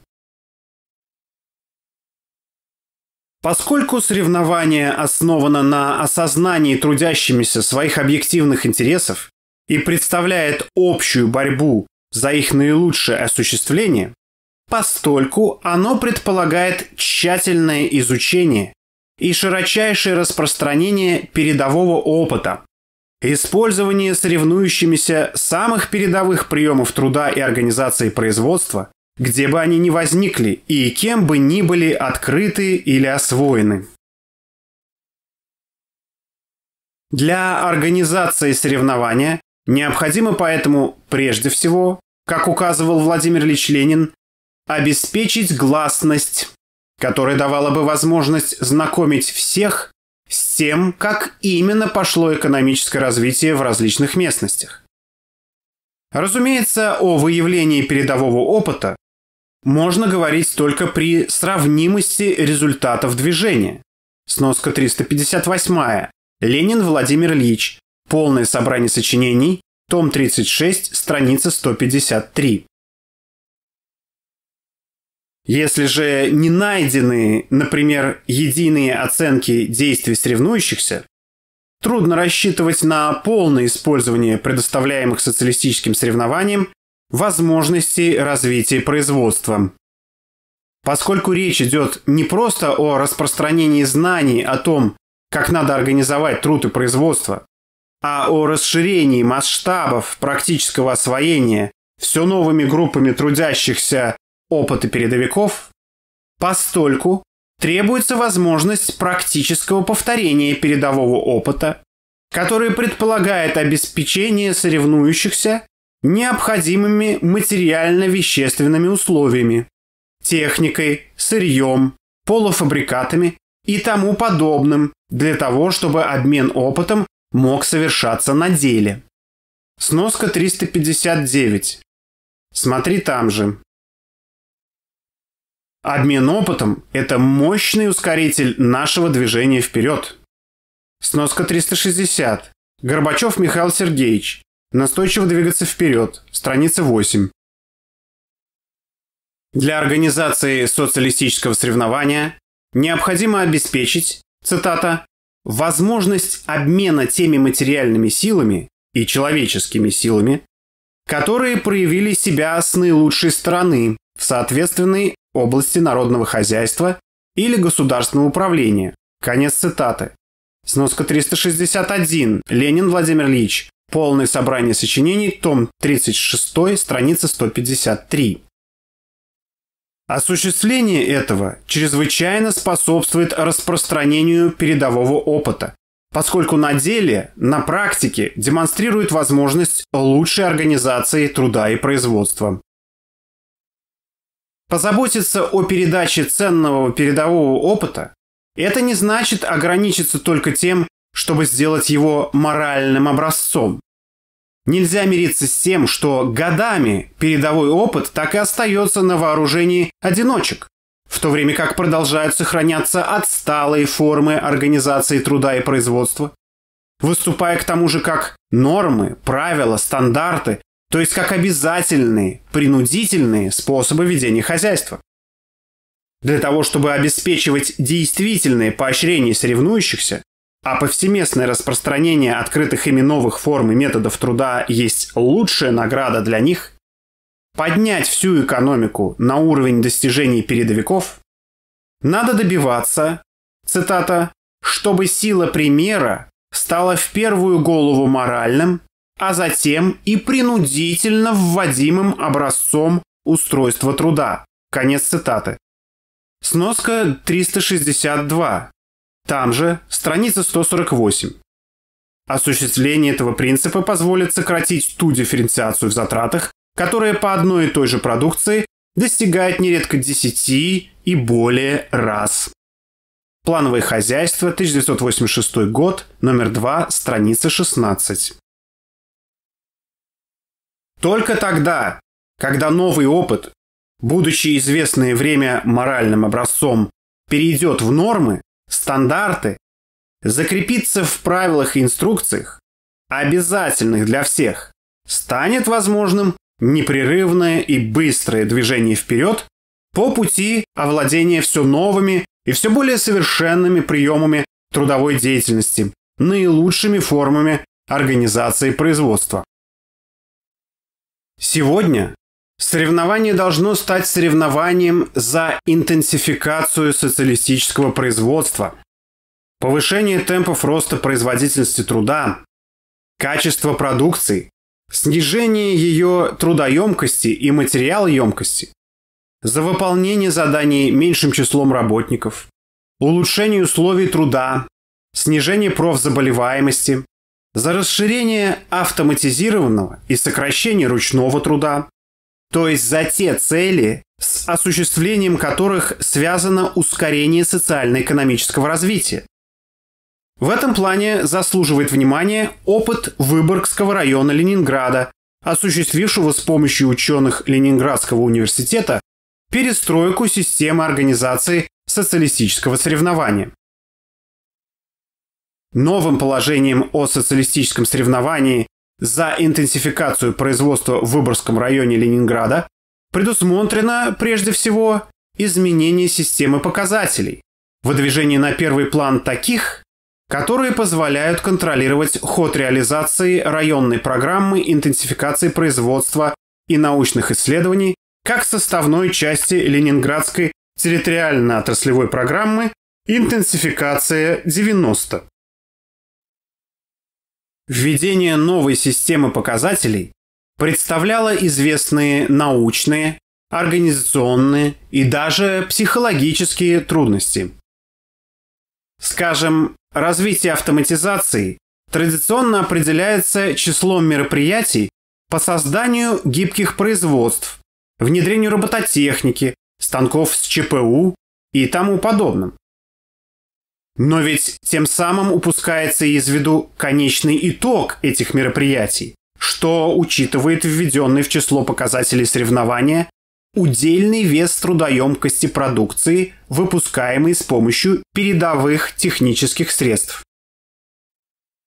Поскольку соревнование основано на осознании трудящимися своих объективных интересов и представляет общую борьбу за их наилучшее осуществление, постольку оно предполагает тщательное изучение и широчайшее распространение передового опыта, Использование соревнующимися самых передовых приемов труда и организации производства, где бы они ни возникли и кем бы ни были открыты или освоены. Для организации соревнования необходимо поэтому прежде всего, как указывал Владимир Ильич Ленин, обеспечить гласность, которая давала бы возможность знакомить всех с тем, как именно пошло экономическое развитие в различных местностях. Разумеется, о выявлении передового опыта можно говорить только при сравнимости результатов движения. Сноска 358. Ленин Владимир Ильич. Полное собрание сочинений. Том 36, страница 153. Если же не найдены, например, единые оценки действий соревнующихся, трудно рассчитывать на полное использование предоставляемых социалистическим соревнованием возможностей развития производства. Поскольку речь идет не просто о распространении знаний о том, как надо организовать труд и производство, а о расширении масштабов практического освоения все новыми группами трудящихся опыта передовиков, постольку требуется возможность практического повторения передового опыта, который предполагает обеспечение соревнующихся необходимыми материально-вещественными условиями, техникой, сырьем, полуфабрикатами и тому подобным для того, чтобы обмен опытом мог совершаться на деле. Сноска 359. Смотри там же. Обмен опытом – это мощный ускоритель нашего движения вперед. Сноска 360. Горбачев Михаил Сергеевич. Настойчиво двигаться вперед. Страница 8. Для организации социалистического соревнования необходимо обеспечить, цитата, возможность обмена теми материальными силами и человеческими силами, которые проявили себя с наилучшей стороны в соответственной области народного хозяйства или государственного управления. Конец цитаты. Сноска 361. Ленин Владимир Ильич. Полное собрание сочинений, том 36, страница 153. Осуществление этого чрезвычайно способствует распространению передового опыта, поскольку на деле, на практике демонстрирует возможность лучшей организации труда и производства. Позаботиться о передаче ценного передового опыта – это не значит ограничиться только тем, чтобы сделать его моральным образцом. Нельзя мириться с тем, что годами передовой опыт так и остается на вооружении одиночек, в то время как продолжают сохраняться отсталые формы организации труда и производства, выступая к тому же как нормы, правила, стандарты, то есть как обязательные, принудительные способы ведения хозяйства. Для того, чтобы обеспечивать действительные поощрения соревнующихся, а повсеместное распространение открытых ими новых форм и методов труда есть лучшая награда для них, поднять всю экономику на уровень достижений передовиков, надо добиваться, цитата, чтобы сила примера стала в первую голову моральным, а затем и принудительно вводимым образцом устройства труда. Конец цитаты. Сноска 362. Там же страница 148. Осуществление этого принципа позволит сократить ту дифференциацию в затратах, которая по одной и той же продукции достигает нередко 10 и более раз. Плановое хозяйство, 1986 год, номер 2, страница 16. Только тогда, когда новый опыт, будучи известное время моральным образцом, перейдет в нормы, стандарты, закрепится в правилах и инструкциях, обязательных для всех, станет возможным непрерывное и быстрое движение вперед по пути овладения все новыми и все более совершенными приемами трудовой деятельности, наилучшими формами организации производства. Сегодня соревнование должно стать соревнованием за интенсификацию социалистического производства, повышение темпов роста производительности труда, качество продукции, снижение ее трудоемкости и материалоемкости, за выполнение заданий меньшим числом работников, улучшение условий труда, снижение профзаболеваемости, за расширение автоматизированного и сокращение ручного труда, то есть за те цели, с осуществлением которых связано ускорение социально-экономического развития. В этом плане заслуживает внимания опыт Выборгского района Ленинграда, осуществившего с помощью ученых Ленинградского университета перестройку системы организации социалистического соревнования. Новым положением о социалистическом соревновании за интенсификацию производства в Выборгском районе Ленинграда предусмотрено, прежде всего, изменение системы показателей, выдвижение на первый план таких, которые позволяют контролировать ход реализации районной программы интенсификации производства и научных исследований как составной части Ленинградской территориально-отраслевой программы «Интенсификация 90». Введение новой системы показателей представляло известные научные, организационные и даже психологические трудности. Скажем, развитие автоматизации традиционно определяется числом мероприятий по созданию гибких производств, внедрению робототехники, станков с ЧПУ и тому подобным. Но ведь тем самым упускается из виду конечный итог этих мероприятий, что учитывает введенный в число показателей соревнования удельный вес трудоемкости продукции, выпускаемой с помощью передовых технических средств.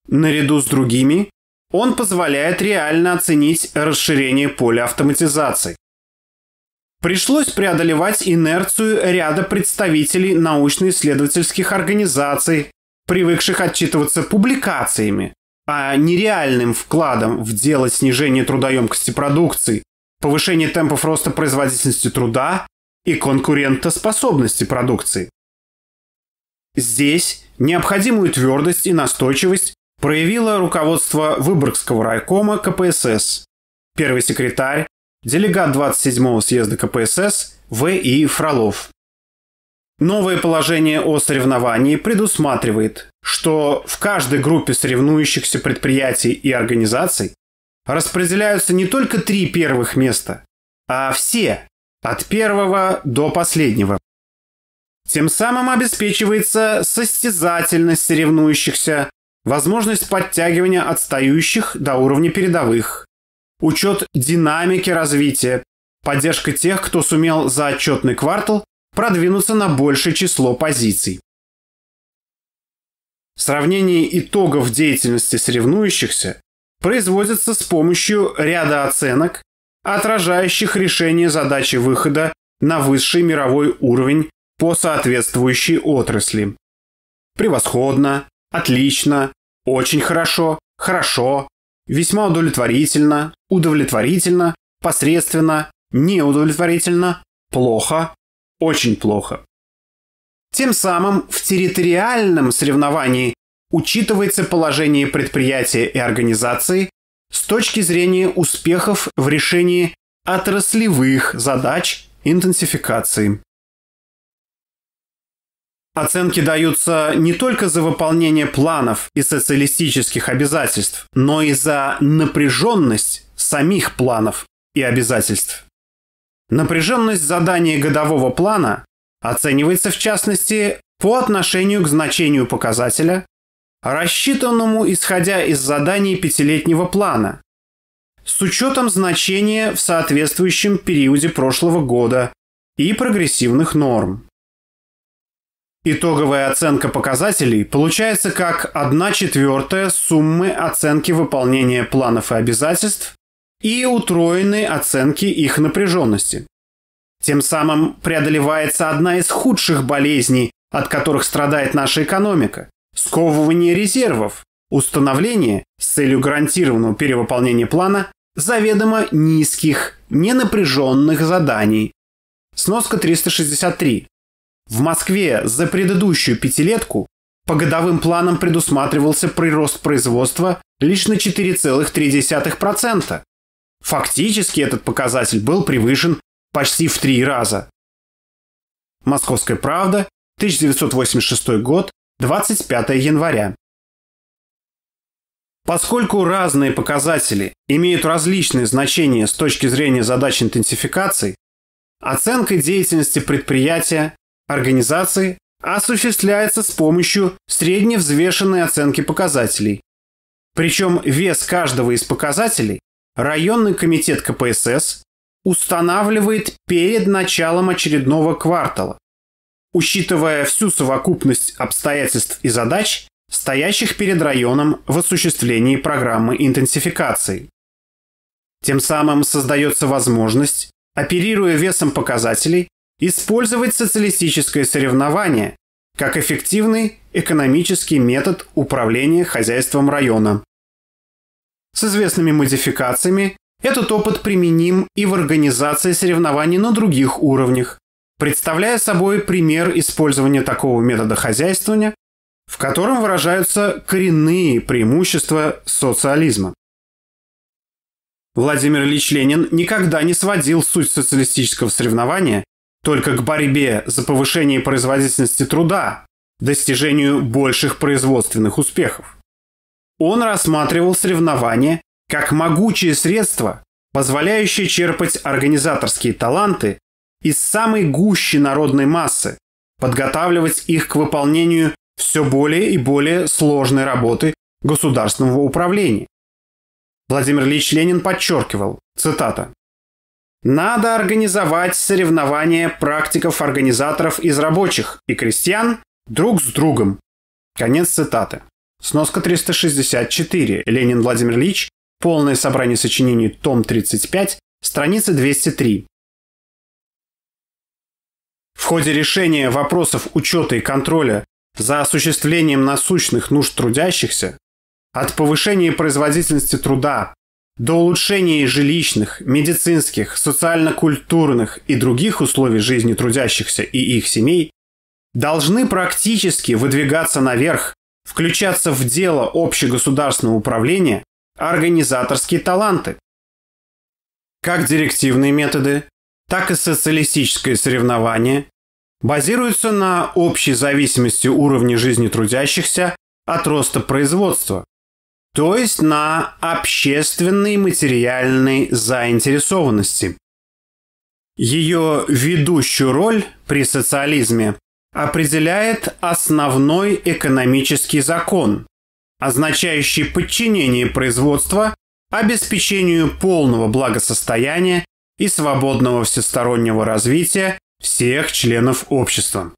Наряду с другими, он позволяет реально оценить расширение поля автоматизации, Пришлось преодолевать инерцию ряда представителей научно-исследовательских организаций, привыкших отчитываться публикациями, а нереальным вкладом в дело снижения трудоемкости продукции, повышения темпов роста производительности труда и конкурентоспособности продукции. Здесь необходимую твердость и настойчивость проявило руководство Выборгского райкома КПСС, первый секретарь делегат 27-го съезда КПСС В.И. Фролов. Новое положение о соревновании предусматривает, что в каждой группе соревнующихся предприятий и организаций распределяются не только три первых места, а все от первого до последнего. Тем самым обеспечивается состязательность соревнующихся, возможность подтягивания отстающих до уровня передовых, учет динамики развития, поддержка тех, кто сумел за отчетный квартал продвинуться на большее число позиций. Сравнение итогов деятельности соревнующихся производится с помощью ряда оценок, отражающих решение задачи выхода на высший мировой уровень по соответствующей отрасли. Превосходно, отлично, очень хорошо, хорошо, весьма удовлетворительно, удовлетворительно, посредственно, неудовлетворительно, плохо, очень плохо. Тем самым в территориальном соревновании учитывается положение предприятия и организации с точки зрения успехов в решении отраслевых задач интенсификации. Оценки даются не только за выполнение планов и социалистических обязательств, но и за напряженность самих планов и обязательств. Напряженность задания годового плана оценивается в частности по отношению к значению показателя, рассчитанному исходя из заданий пятилетнего плана, с учетом значения в соответствующем периоде прошлого года и прогрессивных норм. Итоговая оценка показателей получается как 1 четвертая суммы оценки выполнения планов и обязательств и утроенной оценки их напряженности. Тем самым преодолевается одна из худших болезней, от которых страдает наша экономика – сковывание резервов, установление с целью гарантированного перевыполнения плана заведомо низких, ненапряженных заданий. Сноска 363. В Москве за предыдущую пятилетку по годовым планам предусматривался прирост производства лишь на 4,3%. Фактически этот показатель был превышен почти в три раза. Московская правда, 1986 год, 25 января. Поскольку разные показатели имеют различные значения с точки зрения задач интенсификации, оценка деятельности предприятия организации осуществляется с помощью средневзвешенной оценки показателей. Причем вес каждого из показателей районный комитет КПСС устанавливает перед началом очередного квартала, учитывая всю совокупность обстоятельств и задач, стоящих перед районом в осуществлении программы интенсификации. Тем самым создается возможность, оперируя весом показателей, использовать социалистическое соревнование как эффективный экономический метод управления хозяйством района. С известными модификациями этот опыт применим и в организации соревнований на других уровнях, представляя собой пример использования такого метода хозяйствования, в котором выражаются коренные преимущества социализма. Владимир Ильич Ленин никогда не сводил суть социалистического соревнования только к борьбе за повышение производительности труда, достижению больших производственных успехов. Он рассматривал соревнования как могучее средство, позволяющее черпать организаторские таланты из самой гущи народной массы, подготавливать их к выполнению все более и более сложной работы государственного управления. Владимир Ильич Ленин подчеркивал, цитата, надо организовать соревнования практиков-организаторов из рабочих и крестьян друг с другом. Конец цитаты. Сноска 364. Ленин Владимир Ильич. Полное собрание сочинений. Том 35. Страница 203. В ходе решения вопросов учета и контроля за осуществлением насущных нужд трудящихся, от повышения производительности труда до улучшения жилищных, медицинских, социально-культурных и других условий жизни трудящихся и их семей должны практически выдвигаться наверх, включаться в дело общегосударственного управления организаторские таланты. Как директивные методы, так и социалистическое соревнование базируются на общей зависимости уровня жизни трудящихся от роста производства, то есть на общественной материальной заинтересованности. Ее ведущую роль при социализме определяет основной экономический закон, означающий подчинение производства обеспечению полного благосостояния и свободного всестороннего развития всех членов общества.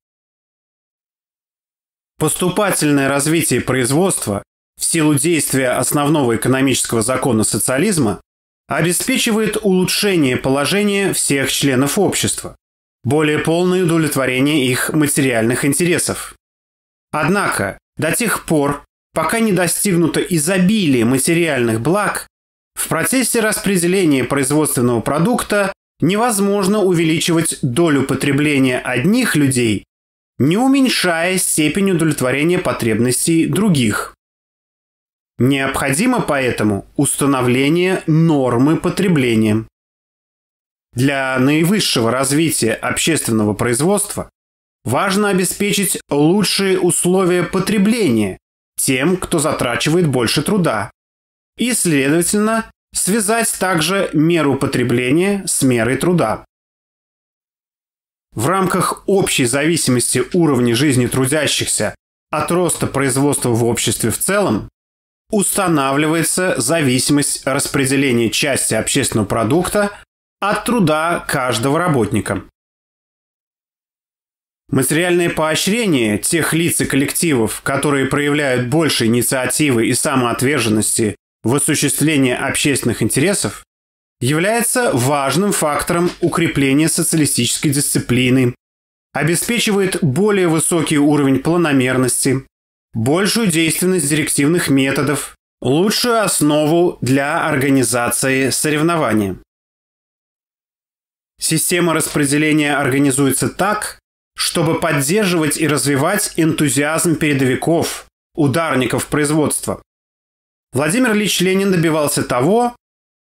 Поступательное развитие производства в силу действия основного экономического закона социализма, обеспечивает улучшение положения всех членов общества, более полное удовлетворение их материальных интересов. Однако, до тех пор, пока не достигнуто изобилие материальных благ, в процессе распределения производственного продукта невозможно увеличивать долю потребления одних людей, не уменьшая степень удовлетворения потребностей других. Необходимо поэтому установление нормы потребления. Для наивысшего развития общественного производства важно обеспечить лучшие условия потребления тем, кто затрачивает больше труда, и, следовательно, связать также меру потребления с мерой труда. В рамках общей зависимости уровня жизни трудящихся от роста производства в обществе в целом, устанавливается зависимость распределения части общественного продукта от труда каждого работника. Материальное поощрение тех лиц и коллективов, которые проявляют больше инициативы и самоотверженности в осуществлении общественных интересов, является важным фактором укрепления социалистической дисциплины, обеспечивает более высокий уровень планомерности, большую действенность директивных методов, лучшую основу для организации соревнования. Система распределения организуется так, чтобы поддерживать и развивать энтузиазм передовиков, ударников производства. Владимир Ильич Ленин добивался того,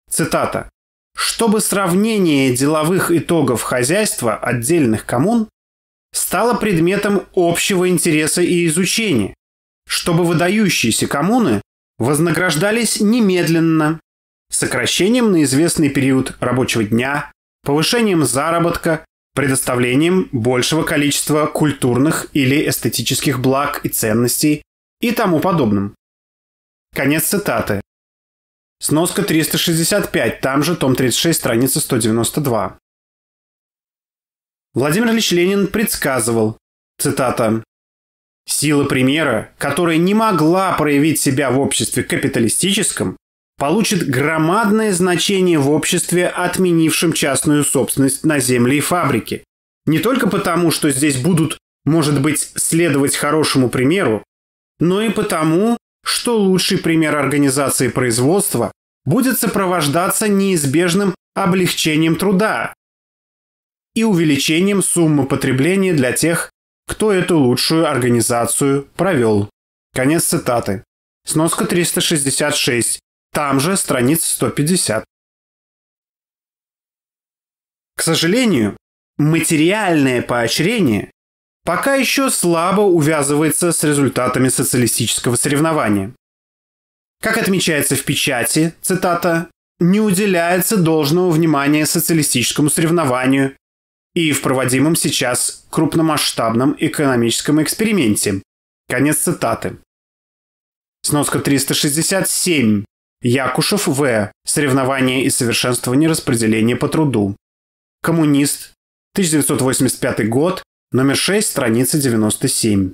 цитата, чтобы сравнение деловых итогов хозяйства отдельных коммун стало предметом общего интереса и изучения, чтобы выдающиеся коммуны вознаграждались немедленно, сокращением на известный период рабочего дня, повышением заработка, предоставлением большего количества культурных или эстетических благ и ценностей и тому подобным. Конец цитаты. Сноска 365, там же том 36, страница 192. Владимир Ильич Ленин предсказывал, цитата, Сила примера, которая не могла проявить себя в обществе капиталистическом, получит громадное значение в обществе, отменившем частную собственность на земли и фабрики. Не только потому, что здесь будут, может быть, следовать хорошему примеру, но и потому, что лучший пример организации производства будет сопровождаться неизбежным облегчением труда и увеличением суммы потребления для тех, кто эту лучшую организацию провел. Конец цитаты. Сноска 366. Там же страница 150. К сожалению, материальное поощрение пока еще слабо увязывается с результатами социалистического соревнования. Как отмечается в печати, цитата, «не уделяется должного внимания социалистическому соревнованию, и в проводимом сейчас крупномасштабном экономическом эксперименте. Конец цитаты. Сноска 367. Якушев В. Соревнования и совершенствование распределения по труду. Коммунист. 1985 год. Номер 6, страница 97.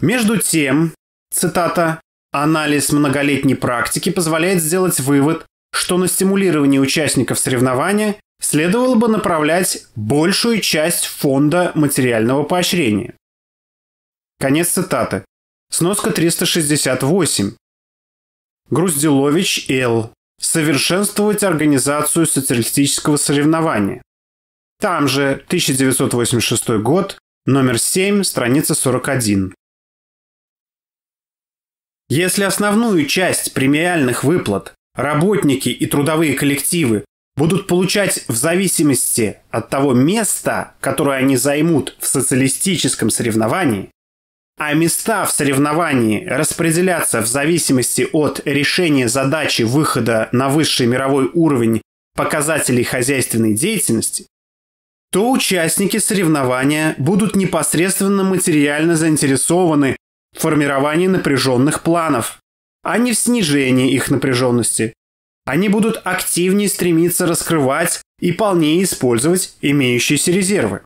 Между тем, цитата, анализ многолетней практики позволяет сделать вывод, что на стимулирование участников соревнования следовало бы направлять большую часть фонда материального поощрения. Конец цитаты. Сноска 368. Грузделович Л. Совершенствовать организацию социалистического соревнования. Там же 1986 год, номер 7, страница 41. Если основную часть премиальных выплат работники и трудовые коллективы будут получать в зависимости от того места, которое они займут в социалистическом соревновании, а места в соревновании распределятся в зависимости от решения задачи выхода на высший мировой уровень показателей хозяйственной деятельности, то участники соревнования будут непосредственно материально заинтересованы в формировании напряженных планов, а не в снижении их напряженности, они будут активнее стремиться раскрывать и полнее использовать имеющиеся резервы.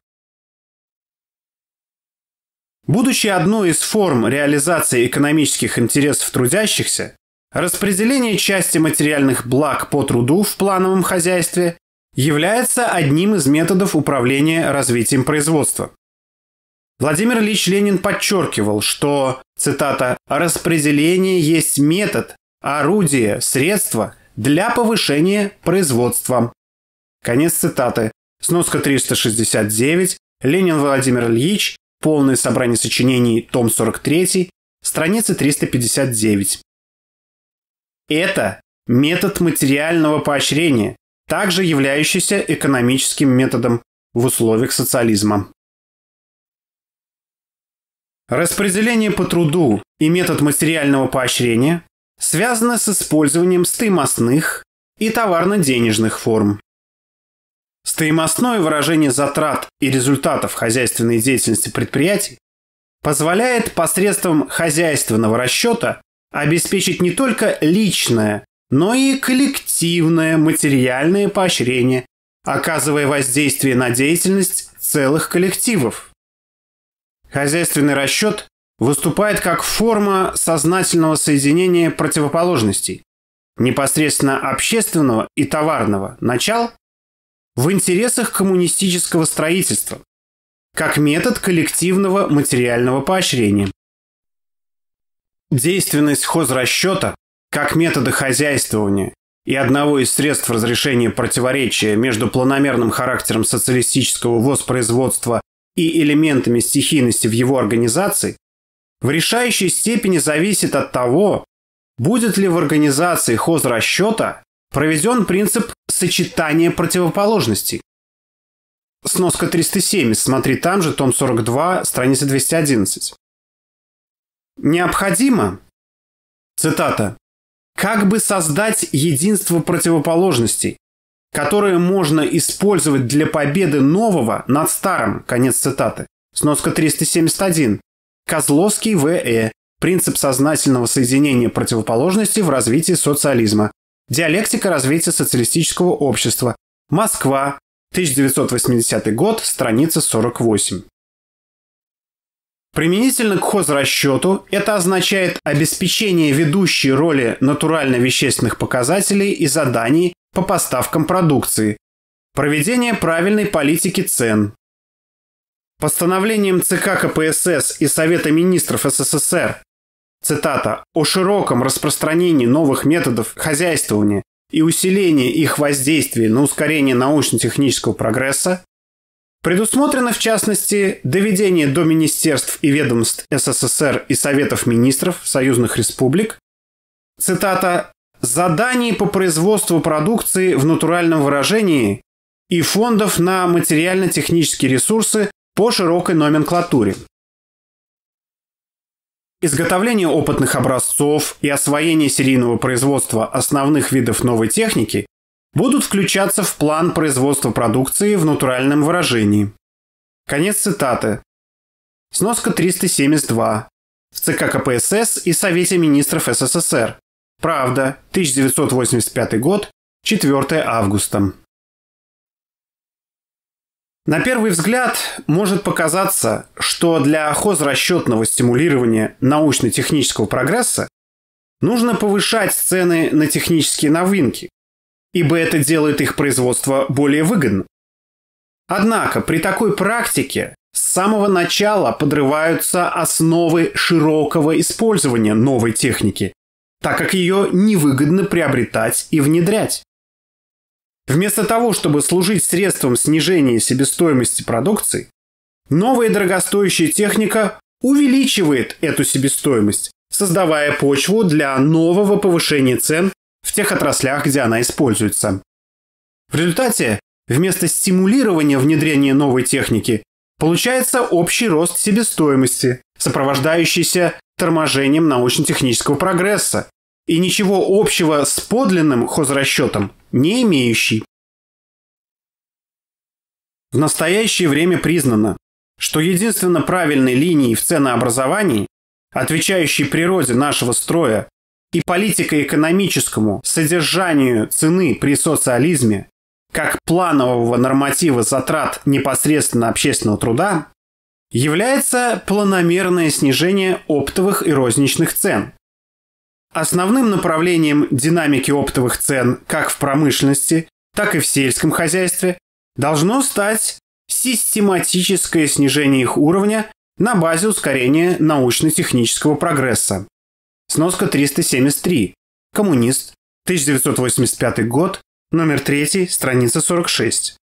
Будучи одной из форм реализации экономических интересов трудящихся, распределение части материальных благ по труду в плановом хозяйстве является одним из методов управления развитием производства. Владимир Ильич Ленин подчеркивал, что, цитата, «распределение есть метод, орудие, средство, для повышения производства. Конец цитаты. Сноска 369. Ленин Владимир Ильич. Полное собрание сочинений. Том 43. Страница 359. Это метод материального поощрения, также являющийся экономическим методом в условиях социализма. Распределение по труду и метод материального поощрения связано с использованием стоимостных и товарно-денежных форм. Стоимостное выражение затрат и результатов хозяйственной деятельности предприятий позволяет посредством хозяйственного расчета обеспечить не только личное, но и коллективное материальное поощрение, оказывая воздействие на деятельность целых коллективов. Хозяйственный расчет выступает как форма сознательного соединения противоположностей, непосредственно общественного и товарного начал в интересах коммунистического строительства, как метод коллективного материального поощрения. Действенность хозрасчета как метода хозяйствования и одного из средств разрешения противоречия между планомерным характером социалистического воспроизводства и элементами стихийности в его организации в решающей степени зависит от того, будет ли в организации хозрасчета проведен принцип сочетания противоположностей. Сноска 370, смотри там же, том 42, страница 211. Необходимо, цитата, как бы создать единство противоположностей, которое можно использовать для победы нового над старым, конец цитаты. Сноска 371. Козловский В.Э. Принцип сознательного соединения противоположностей в развитии социализма. Диалектика развития социалистического общества. Москва. 1980 год. Страница 48. Применительно к хозрасчету это означает обеспечение ведущей роли натурально-вещественных показателей и заданий по поставкам продукции, проведение правильной политики цен, Постановлением ЦК КПСС и Совета министров СССР цитата, «о широком распространении новых методов хозяйствования и усилении их воздействия на ускорение научно-технического прогресса» предусмотрено, в частности, доведение до министерств и ведомств СССР и Советов министров союзных республик, цитата, «заданий по производству продукции в натуральном выражении и фондов на материально-технические ресурсы по широкой номенклатуре. Изготовление опытных образцов и освоение серийного производства основных видов новой техники будут включаться в план производства продукции в натуральном выражении. Конец цитаты. Сноска 372. В ЦК КПСС и Совете министров СССР. Правда, 1985 год, 4 августа. На первый взгляд может показаться, что для хозрасчетного стимулирования научно-технического прогресса нужно повышать цены на технические новинки, ибо это делает их производство более выгодным. Однако при такой практике с самого начала подрываются основы широкого использования новой техники, так как ее невыгодно приобретать и внедрять. Вместо того, чтобы служить средством снижения себестоимости продукции, новая дорогостоящая техника увеличивает эту себестоимость, создавая почву для нового повышения цен в тех отраслях, где она используется. В результате, вместо стимулирования внедрения новой техники, получается общий рост себестоимости, сопровождающийся торможением научно-технического прогресса, и ничего общего с подлинным хозрасчетом не имеющий. В настоящее время признано, что единственно правильной линией в ценообразовании, отвечающей природе нашего строя и политико-экономическому содержанию цены при социализме как планового норматива затрат непосредственно общественного труда, является планомерное снижение оптовых и розничных цен – Основным направлением динамики оптовых цен как в промышленности, так и в сельском хозяйстве должно стать систематическое снижение их уровня на базе ускорения научно-технического прогресса. Сноска 373. Коммунист. 1985 год. Номер 3. Страница 46.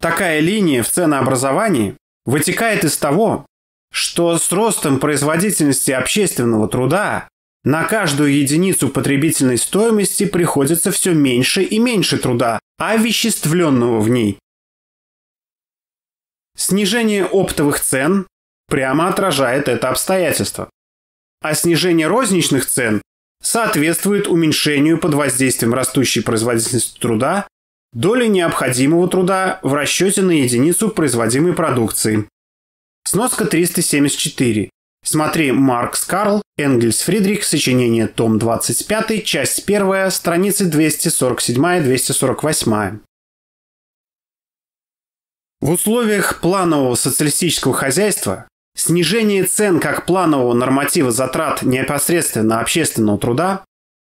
Такая линия в ценообразовании вытекает из того, что с ростом производительности общественного труда на каждую единицу потребительной стоимости приходится все меньше и меньше труда, а овеществленного в ней. Снижение оптовых цен прямо отражает это обстоятельство. А снижение розничных цен соответствует уменьшению под воздействием растущей производительности труда доли необходимого труда в расчете на единицу производимой продукции. Сноска 374. Смотри Маркс Карл, Энгельс Фридрих, сочинение, том 25, часть 1, страницы 247-248. В условиях планового социалистического хозяйства снижение цен как планового норматива затрат непосредственно общественного труда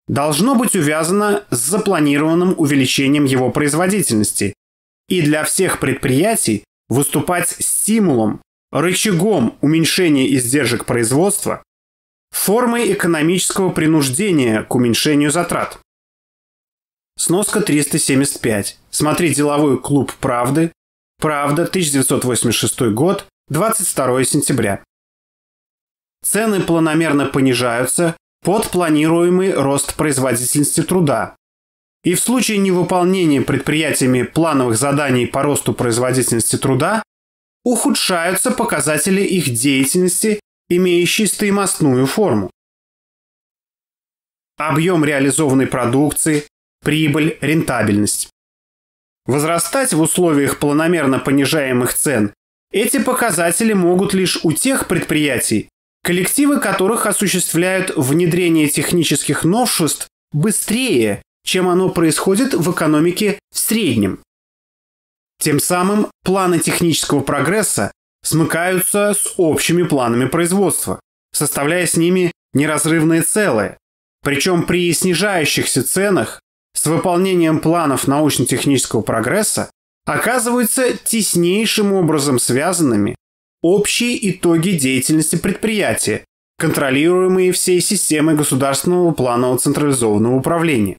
должно быть увязано с запланированным увеличением его производительности и для всех предприятий выступать стимулом рычагом уменьшения издержек производства, формой экономического принуждения к уменьшению затрат. Сноска 375. Смотри деловой клуб «Правды». «Правда», 1986 год, 22 сентября. Цены планомерно понижаются под планируемый рост производительности труда. И в случае невыполнения предприятиями плановых заданий по росту производительности труда ухудшаются показатели их деятельности, имеющие стоимостную форму. Объем реализованной продукции, прибыль, рентабельность. Возрастать в условиях планомерно понижаемых цен эти показатели могут лишь у тех предприятий, коллективы которых осуществляют внедрение технических новшеств быстрее, чем оно происходит в экономике в среднем. Тем самым планы технического прогресса смыкаются с общими планами производства, составляя с ними неразрывные целые. Причем при снижающихся ценах с выполнением планов научно-технического прогресса оказываются теснейшим образом связанными общие итоги деятельности предприятия, контролируемые всей системой государственного планового централизованного управления.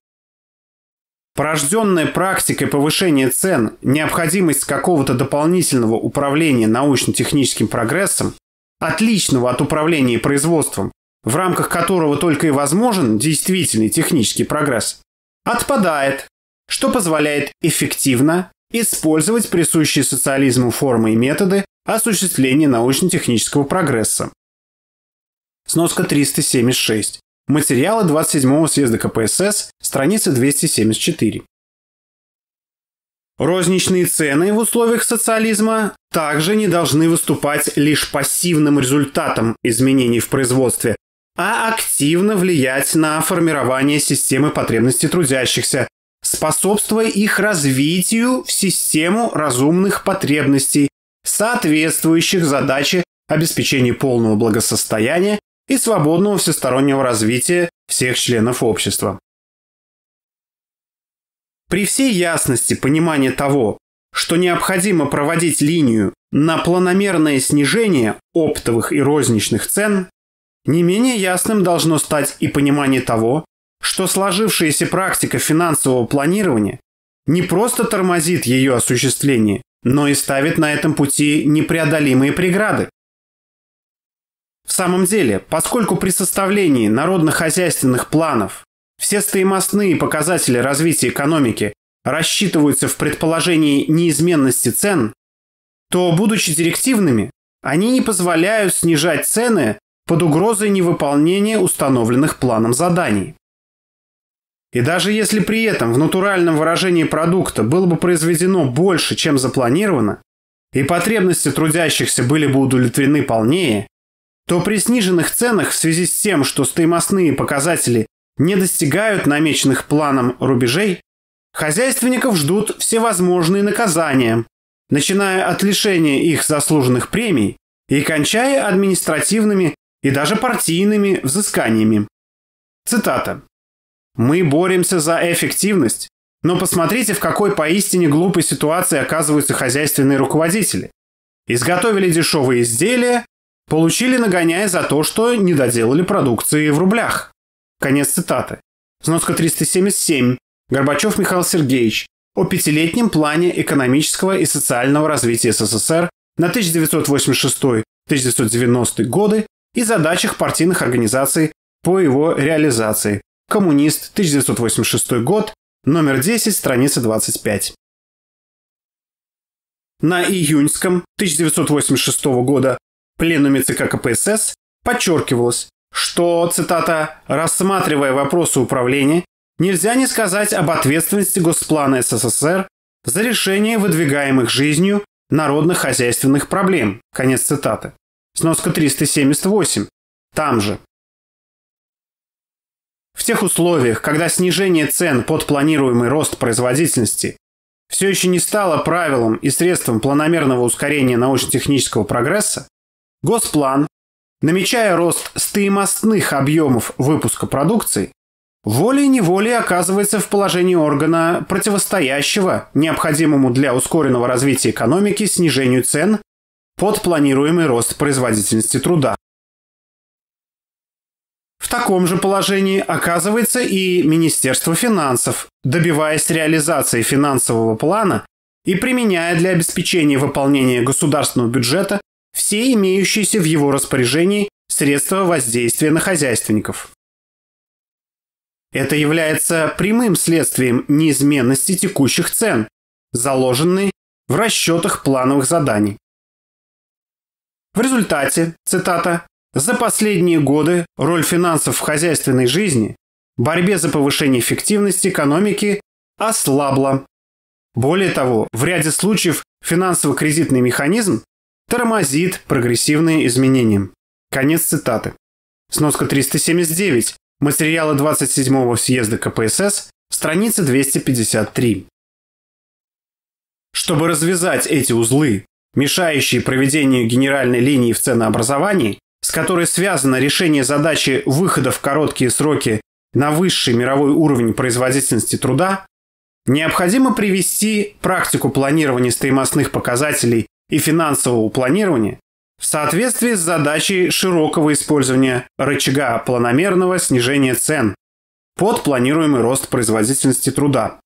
Порожденная практикой повышения цен необходимость какого-то дополнительного управления научно-техническим прогрессом, отличного от управления производством, в рамках которого только и возможен действительный технический прогресс, отпадает, что позволяет эффективно использовать присущие социализму формы и методы осуществления научно-технического прогресса. Сноска 376. Материалы 27-го съезда КПСС, страница 274. Розничные цены в условиях социализма также не должны выступать лишь пассивным результатом изменений в производстве, а активно влиять на формирование системы потребностей трудящихся, способствуя их развитию в систему разумных потребностей, соответствующих задаче обеспечения полного благосостояния и свободного всестороннего развития всех членов общества. При всей ясности понимания того, что необходимо проводить линию на планомерное снижение оптовых и розничных цен, не менее ясным должно стать и понимание того, что сложившаяся практика финансового планирования не просто тормозит ее осуществление, но и ставит на этом пути непреодолимые преграды. В самом деле, поскольку при составлении народно-хозяйственных планов все стоимостные показатели развития экономики рассчитываются в предположении неизменности цен, то, будучи директивными, они не позволяют снижать цены под угрозой невыполнения установленных планом заданий. И даже если при этом в натуральном выражении продукта было бы произведено больше, чем запланировано, и потребности трудящихся были бы удовлетворены полнее, то при сниженных ценах в связи с тем, что стоимостные показатели не достигают намеченных планом рубежей, хозяйственников ждут всевозможные наказания, начиная от лишения их заслуженных премий и кончая административными и даже партийными взысканиями. Цитата. «Мы боремся за эффективность, но посмотрите, в какой поистине глупой ситуации оказываются хозяйственные руководители. Изготовили дешевые изделия, Получили нагоняя за то, что не доделали продукции в рублях. Конец цитаты. Сноска 377. Горбачев Михаил Сергеевич. О пятилетнем плане экономического и социального развития СССР на 1986-1990 годы и задачах партийных организаций по его реализации. Коммунист, 1986 год, номер 10, страница 25. На июньском 1986 года пленуме ЦК КПСС подчеркивалось, что, цитата, «рассматривая вопросы управления, нельзя не сказать об ответственности Госплана СССР за решение выдвигаемых жизнью народных хозяйственных проблем». Конец цитаты. Сноска 378. Там же. В тех условиях, когда снижение цен под планируемый рост производительности все еще не стало правилом и средством планомерного ускорения научно-технического прогресса, Госплан, намечая рост стоимостных объемов выпуска продукции, волей-неволей оказывается в положении органа, противостоящего необходимому для ускоренного развития экономики снижению цен под планируемый рост производительности труда. В таком же положении оказывается и Министерство финансов, добиваясь реализации финансового плана и применяя для обеспечения выполнения государственного бюджета все имеющиеся в его распоряжении средства воздействия на хозяйственников. Это является прямым следствием неизменности текущих цен, заложенной в расчетах плановых заданий. В результате, цитата, «За последние годы роль финансов в хозяйственной жизни, борьбе за повышение эффективности экономики ослабла. Более того, в ряде случаев финансово-кредитный механизм тормозит прогрессивные изменения. Конец цитаты. Сноска 379. Материалы 27-го съезда КПСС, страница 253. Чтобы развязать эти узлы, мешающие проведению генеральной линии в ценообразовании, с которой связано решение задачи выхода в короткие сроки на высший мировой уровень производительности труда, необходимо привести практику планирования стоимостных показателей и финансового планирования в соответствии с задачей широкого использования рычага планомерного снижения цен под планируемый рост производительности труда.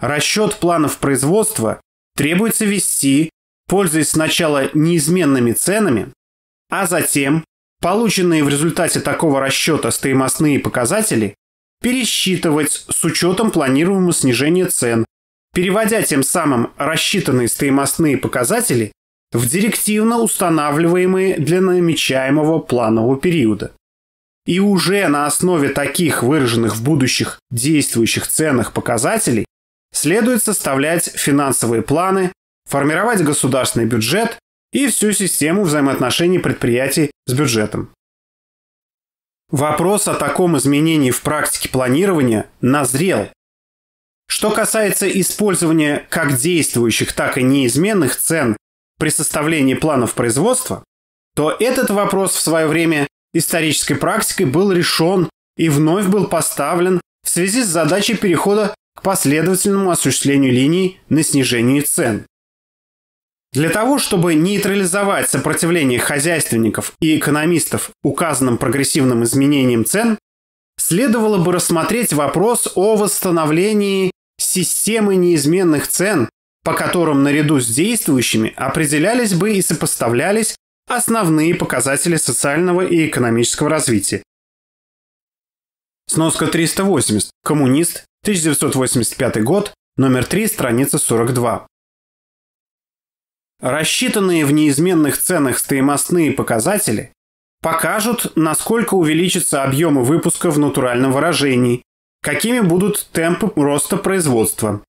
Расчет планов производства требуется вести, пользуясь сначала неизменными ценами, а затем полученные в результате такого расчета стоимостные показатели пересчитывать с учетом планируемого снижения цен переводя тем самым рассчитанные стоимостные показатели в директивно устанавливаемые для намечаемого планового периода. И уже на основе таких выраженных в будущих действующих ценах показателей следует составлять финансовые планы, формировать государственный бюджет и всю систему взаимоотношений предприятий с бюджетом. Вопрос о таком изменении в практике планирования назрел что касается использования как действующих, так и неизменных цен при составлении планов производства, то этот вопрос в свое время исторической практикой был решен и вновь был поставлен в связи с задачей перехода к последовательному осуществлению линий на снижение цен. Для того, чтобы нейтрализовать сопротивление хозяйственников и экономистов указанным прогрессивным изменением цен, следовало бы рассмотреть вопрос о восстановлении системы неизменных цен, по которым наряду с действующими определялись бы и сопоставлялись основные показатели социального и экономического развития. Сноска 380. Коммунист. 1985 год. Номер 3, страница 42. Рассчитанные в неизменных ценах стоимостные показатели покажут, насколько увеличатся объемы выпуска в натуральном выражении, какими будут темпы роста производства.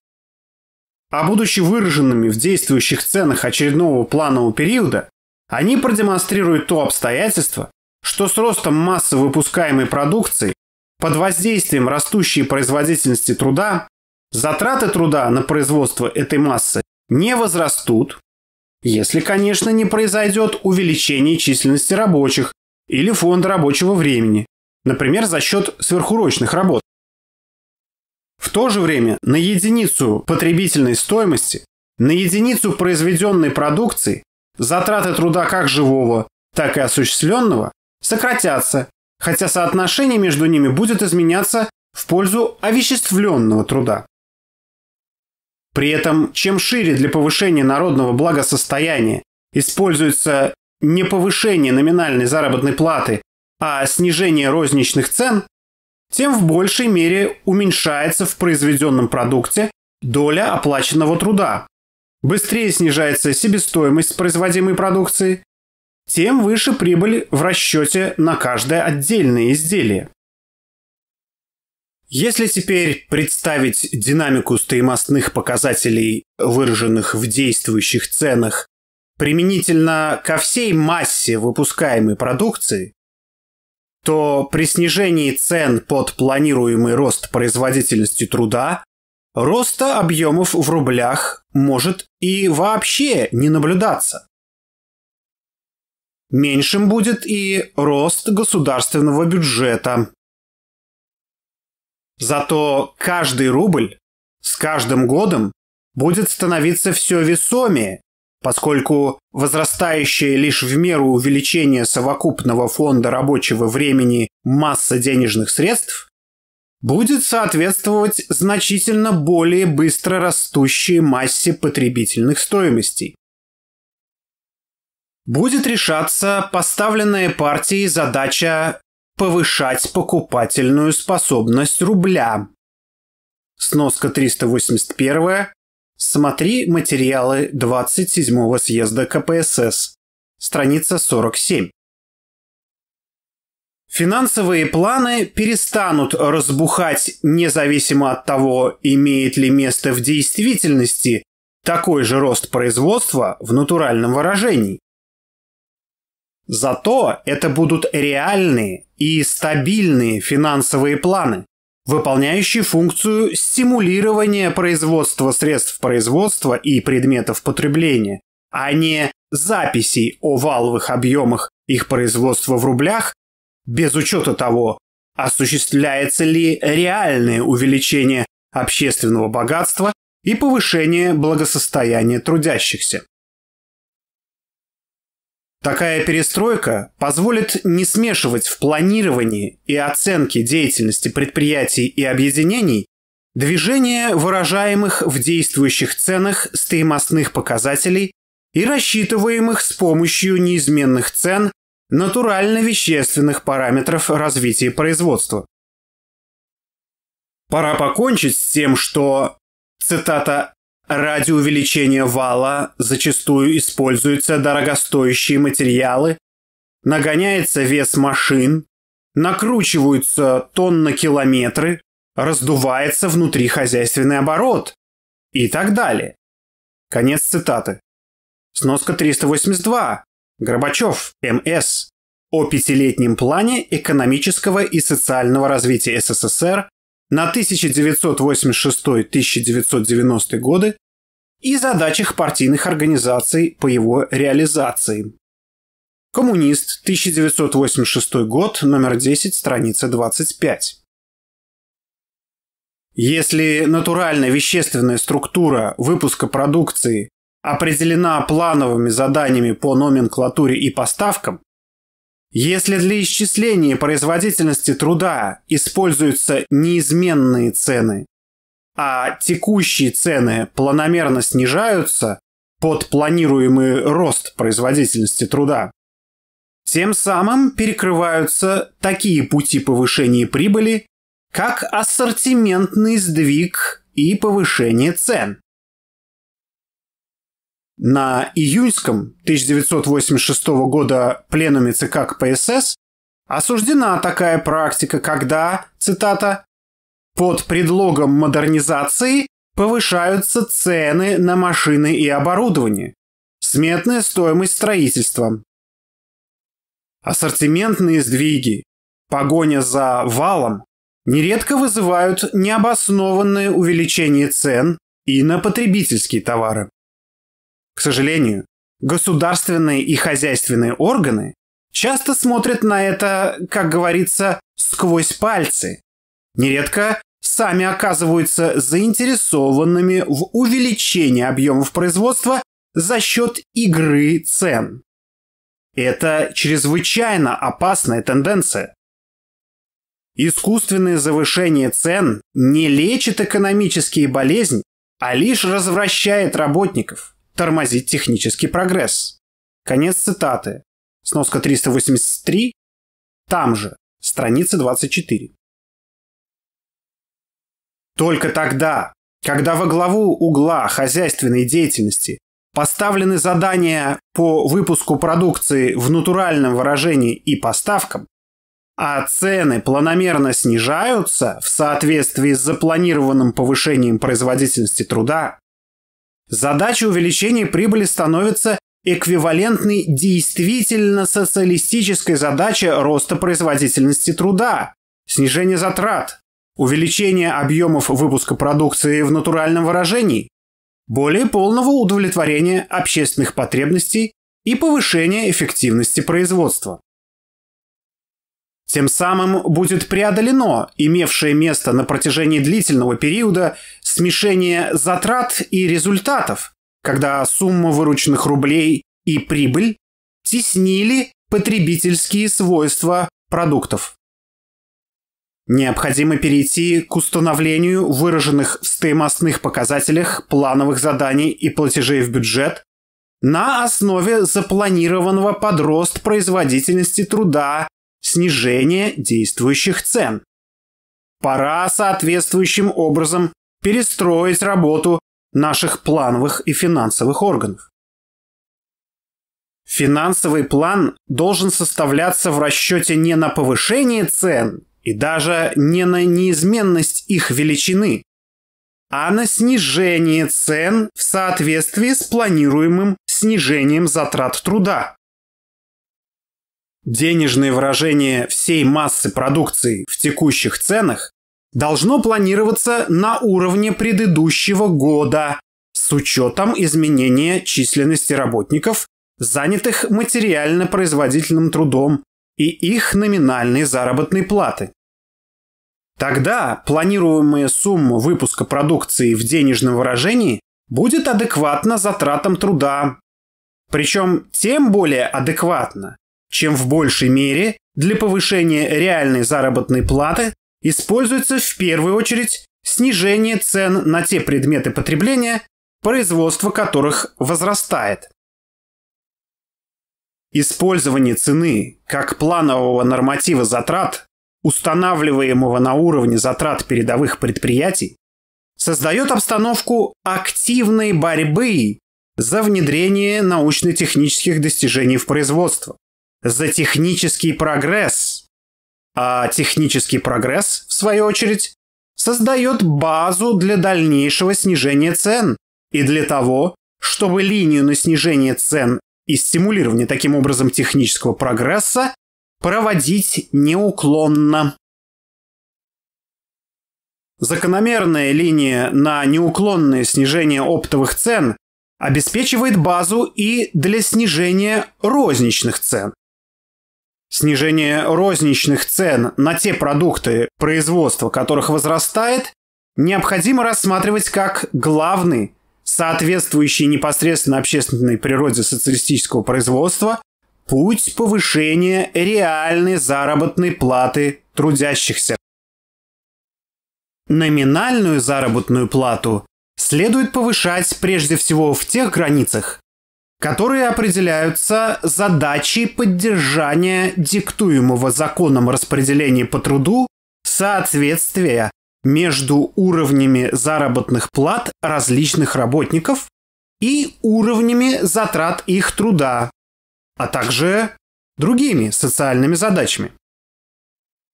А будучи выраженными в действующих ценах очередного планового периода, они продемонстрируют то обстоятельство, что с ростом массы выпускаемой продукции под воздействием растущей производительности труда затраты труда на производство этой массы не возрастут, если, конечно, не произойдет увеличение численности рабочих или фонда рабочего времени, например, за счет сверхурочных работ. В то же время на единицу потребительной стоимости, на единицу произведенной продукции затраты труда как живого, так и осуществленного сократятся, хотя соотношение между ними будет изменяться в пользу овеществленного труда. При этом, чем шире для повышения народного благосостояния используется не повышение номинальной заработной платы, а снижение розничных цен, тем в большей мере уменьшается в произведенном продукте доля оплаченного труда. Быстрее снижается себестоимость производимой продукции, тем выше прибыль в расчете на каждое отдельное изделие. Если теперь представить динамику стоимостных показателей, выраженных в действующих ценах, применительно ко всей массе выпускаемой продукции, то при снижении цен под планируемый рост производительности труда роста объемов в рублях может и вообще не наблюдаться. Меньшим будет и рост государственного бюджета. Зато каждый рубль с каждым годом будет становиться все весомее поскольку возрастающее лишь в меру увеличение совокупного фонда рабочего времени масса денежных средств будет соответствовать значительно более быстро растущей массе потребительных стоимостей. Будет решаться поставленная партией задача повышать покупательную способность рубля. Сноска 381 Смотри материалы 27-го съезда КПСС, страница 47. Финансовые планы перестанут разбухать независимо от того, имеет ли место в действительности такой же рост производства в натуральном выражении. Зато это будут реальные и стабильные финансовые планы, выполняющий функцию стимулирования производства средств производства и предметов потребления, а не записей о валовых объемах их производства в рублях, без учета того, осуществляется ли реальное увеличение общественного богатства и повышение благосостояния трудящихся. Такая перестройка позволит не смешивать в планировании и оценке деятельности предприятий и объединений движение выражаемых в действующих ценах стоимостных показателей и рассчитываемых с помощью неизменных цен натурально-вещественных параметров развития производства. Пора покончить с тем, что, цитата, Ради увеличения вала зачастую используются дорогостоящие материалы, нагоняется вес машин, накручиваются тонна-километры, раздувается внутри хозяйственный оборот и так далее. Конец цитаты. Сноска 382. Горбачев, МС. О пятилетнем плане экономического и социального развития СССР на 1986-1990 годы и задачах партийных организаций по его реализации. Коммунист, 1986 год, номер 10, страница 25. Если натуральная вещественная структура выпуска продукции определена плановыми заданиями по номенклатуре и поставкам, если для исчисления производительности труда используются неизменные цены, а текущие цены планомерно снижаются под планируемый рост производительности труда, тем самым перекрываются такие пути повышения прибыли, как ассортиментный сдвиг и повышение цен на июньском 1986 года пленуме ЦК КПСС осуждена такая практика, когда, цитата, «под предлогом модернизации повышаются цены на машины и оборудование, сметная стоимость строительства, ассортиментные сдвиги, погоня за валом нередко вызывают необоснованное увеличение цен и на потребительские товары. К сожалению, государственные и хозяйственные органы часто смотрят на это, как говорится, сквозь пальцы. Нередко сами оказываются заинтересованными в увеличении объемов производства за счет игры цен. Это чрезвычайно опасная тенденция. Искусственное завышение цен не лечит экономические болезни, а лишь развращает работников – тормозить технический прогресс. Конец цитаты. Сноска 383. Там же. Страница 24. Только тогда, когда во главу угла хозяйственной деятельности поставлены задания по выпуску продукции в натуральном выражении и поставкам, а цены планомерно снижаются в соответствии с запланированным повышением производительности труда, Задача увеличения прибыли становится эквивалентной действительно социалистической задаче роста производительности труда, снижения затрат, увеличения объемов выпуска продукции в натуральном выражении, более полного удовлетворения общественных потребностей и повышения эффективности производства. Тем самым будет преодолено имевшее место на протяжении длительного периода смешение затрат и результатов, когда сумма вырученных рублей и прибыль теснили потребительские свойства продуктов. Необходимо перейти к установлению выраженных в стоимостных показателях плановых заданий и платежей в бюджет на основе запланированного подрост производительности труда, снижения действующих цен. Пора соответствующим образом перестроить работу наших плановых и финансовых органов. Финансовый план должен составляться в расчете не на повышение цен и даже не на неизменность их величины, а на снижение цен в соответствии с планируемым снижением затрат труда. Денежное выражение всей массы продукции в текущих ценах должно планироваться на уровне предыдущего года с учетом изменения численности работников, занятых материально-производительным трудом и их номинальной заработной платы. Тогда планируемая сумма выпуска продукции в денежном выражении будет адекватна затратам труда. Причем тем более адекватна, чем в большей мере для повышения реальной заработной платы используется в первую очередь снижение цен на те предметы потребления, производство которых возрастает. Использование цены как планового норматива затрат, устанавливаемого на уровне затрат передовых предприятий, создает обстановку активной борьбы за внедрение научно-технических достижений в производство, за технический прогресс, а технический прогресс, в свою очередь, создает базу для дальнейшего снижения цен и для того, чтобы линию на снижение цен и стимулирование таким образом технического прогресса проводить неуклонно. Закономерная линия на неуклонное снижение оптовых цен обеспечивает базу и для снижения розничных цен. Снижение розничных цен на те продукты, производство которых возрастает, необходимо рассматривать как главный, соответствующий непосредственно общественной природе социалистического производства, путь повышения реальной заработной платы трудящихся. Номинальную заработную плату следует повышать прежде всего в тех границах, которые определяются задачей поддержания диктуемого законом распределения по труду соответствия между уровнями заработных плат различных работников и уровнями затрат их труда, а также другими социальными задачами.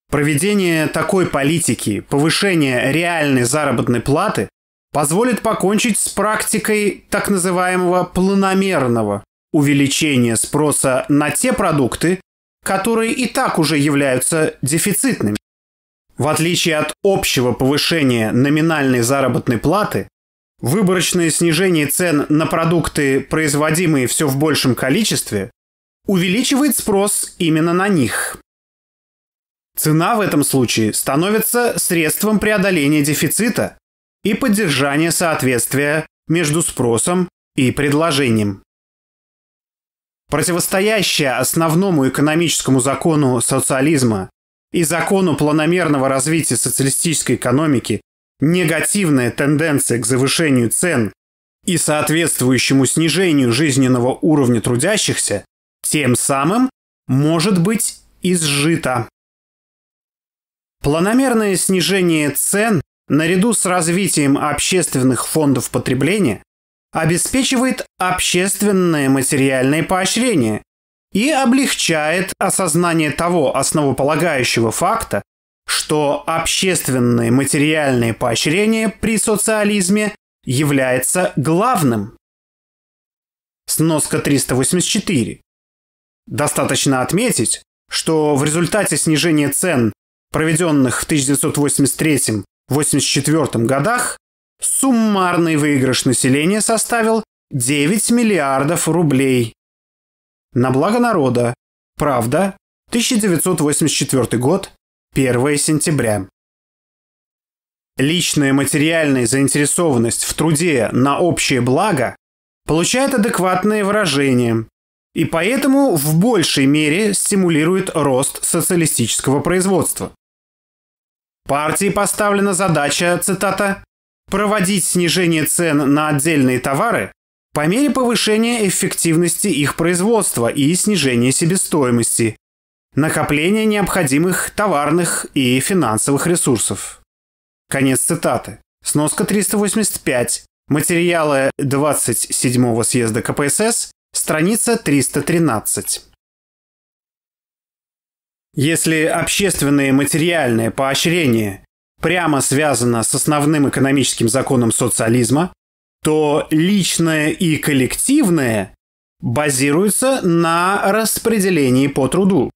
Проведение такой политики повышения реальной заработной платы позволит покончить с практикой так называемого планомерного увеличения спроса на те продукты, которые и так уже являются дефицитными. В отличие от общего повышения номинальной заработной платы, выборочное снижение цен на продукты, производимые все в большем количестве, увеличивает спрос именно на них. Цена в этом случае становится средством преодоления дефицита, и поддержание соответствия между спросом и предложением. Противостоящая основному экономическому закону социализма и закону планомерного развития социалистической экономики негативная тенденция к завышению цен и соответствующему снижению жизненного уровня трудящихся, тем самым может быть изжита. Планомерное снижение цен наряду с развитием общественных фондов потребления, обеспечивает общественное материальное поощрение и облегчает осознание того основополагающего факта, что общественное материальное поощрение при социализме является главным. Сноска 384. Достаточно отметить, что в результате снижения цен, проведенных в 1983 1984 годах суммарный выигрыш населения составил 9 миллиардов рублей. На благо народа. Правда. 1984 год. 1 сентября. Личная материальная заинтересованность в труде на общее благо получает адекватное выражение и поэтому в большей мере стимулирует рост социалистического производства. Партии поставлена задача, цитата, «проводить снижение цен на отдельные товары по мере повышения эффективности их производства и снижения себестоимости, накопления необходимых товарных и финансовых ресурсов». Конец цитаты. Сноска 385. Материалы 27-го съезда КПСС. Страница 313. Если общественное материальное поощрение прямо связано с основным экономическим законом социализма, то личное и коллективное базируется на распределении по труду.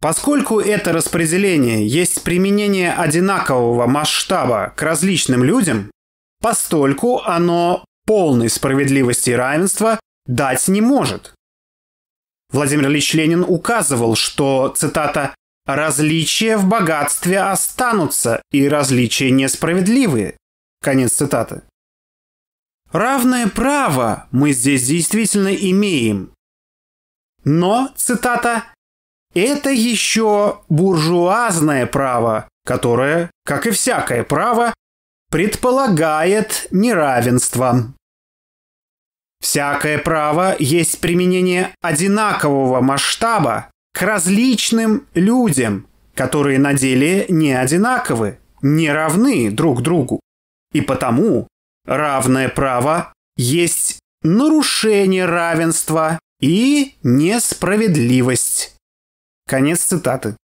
Поскольку это распределение есть применение одинакового масштаба к различным людям, постольку оно полной справедливости и равенства дать не может. Владимир Ильич Ленин указывал, что, цитата, «различия в богатстве останутся, и различия несправедливые». Конец цитаты. Равное право мы здесь действительно имеем. Но, цитата, это еще буржуазное право, которое, как и всякое право, предполагает неравенство. Всякое право есть применение одинакового масштаба к различным людям, которые на деле не одинаковы, не равны друг другу. И потому равное право есть нарушение равенства и несправедливость. Конец цитаты.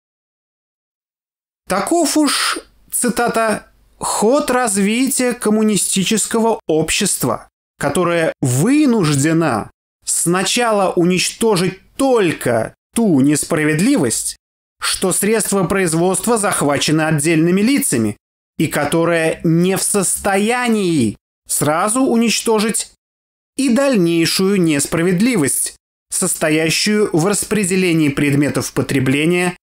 Таков уж, цитата, ход развития коммунистического общества которая вынуждена сначала уничтожить только ту несправедливость, что средства производства захвачены отдельными лицами и которая не в состоянии сразу уничтожить и дальнейшую несправедливость, состоящую в распределении предметов потребления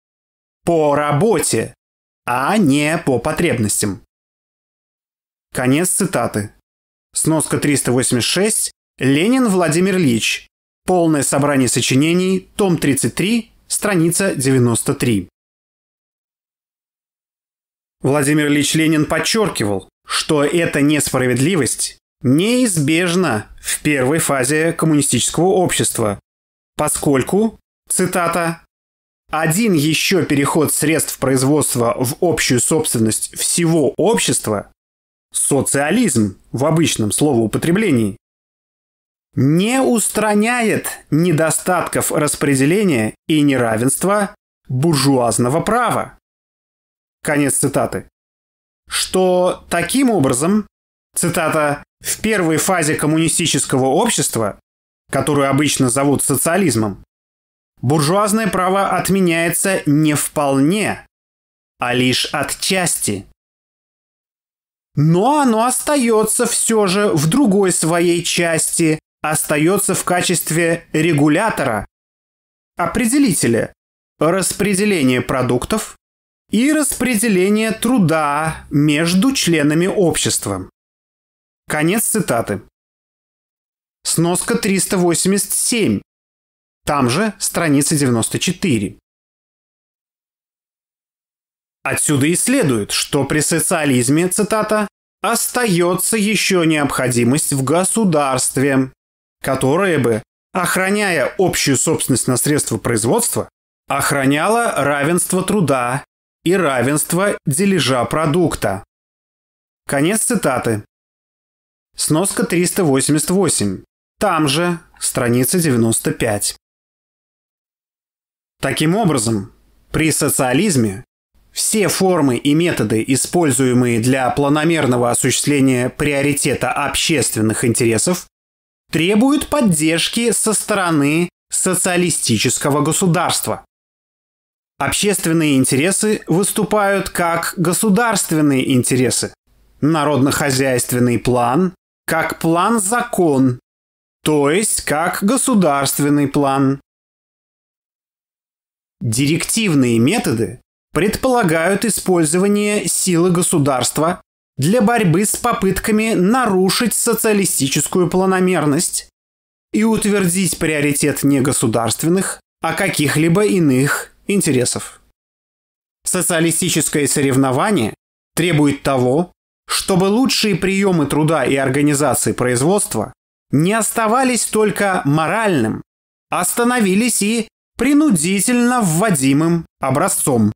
по работе, а не по потребностям. Конец цитаты. Сноска 386. Ленин Владимир Ильич. Полное собрание сочинений. Том 33. Страница 93. Владимир Ильич Ленин подчеркивал, что эта несправедливость неизбежна в первой фазе коммунистического общества, поскольку, цитата, «один еще переход средств производства в общую собственность всего общества социализм в обычном словоупотреблении, не устраняет недостатков распределения и неравенства буржуазного права. Конец цитаты. Что таким образом, цитата, в первой фазе коммунистического общества, которую обычно зовут социализмом, буржуазное право отменяется не вполне, а лишь отчасти – но оно остается все же в другой своей части, остается в качестве регулятора, определителя, распределения продуктов и распределения труда между членами общества. Конец цитаты. Сноска 387. Там же страница 94. Отсюда и следует, что при социализме, цитата, остается еще необходимость в государстве, которое бы, охраняя общую собственность на средства производства, охраняло равенство труда и равенство дележа продукта. Конец цитаты. Сноска 388. Там же, страница 95. Таким образом, при социализме все формы и методы, используемые для планомерного осуществления приоритета общественных интересов, требуют поддержки со стороны социалистического государства. Общественные интересы выступают как государственные интересы, народно-хозяйственный план как план-закон, то есть как государственный план. Директивные методы предполагают использование силы государства для борьбы с попытками нарушить социалистическую планомерность и утвердить приоритет не государственных, а каких-либо иных интересов. Социалистическое соревнование требует того, чтобы лучшие приемы труда и организации производства не оставались только моральным, а становились и принудительно вводимым образцом.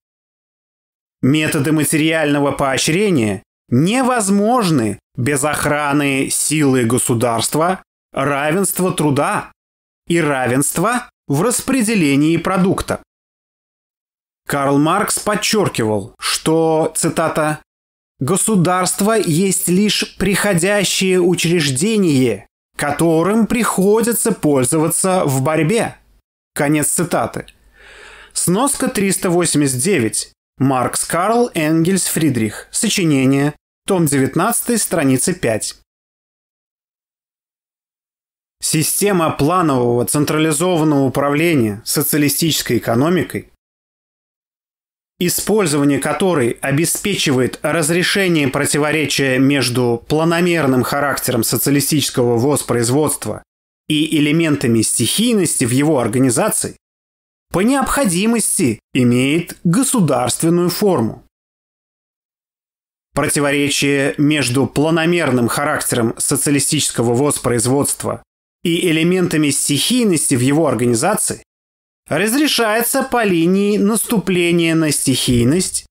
Методы материального поощрения невозможны без охраны силы государства, равенства труда и равенства в распределении продукта. Карл Маркс подчеркивал, что, цитата, «государство есть лишь приходящее учреждение, которым приходится пользоваться в борьбе». Конец цитаты. Сноска 389 Маркс Карл Энгельс Фридрих. Сочинение. Том 19, страница 5. Система планового централизованного управления социалистической экономикой, использование которой обеспечивает разрешение противоречия между планомерным характером социалистического воспроизводства и элементами стихийности в его организации, по необходимости имеет государственную форму. Противоречие между планомерным характером социалистического воспроизводства и элементами стихийности в его организации разрешается по линии наступления на стихийность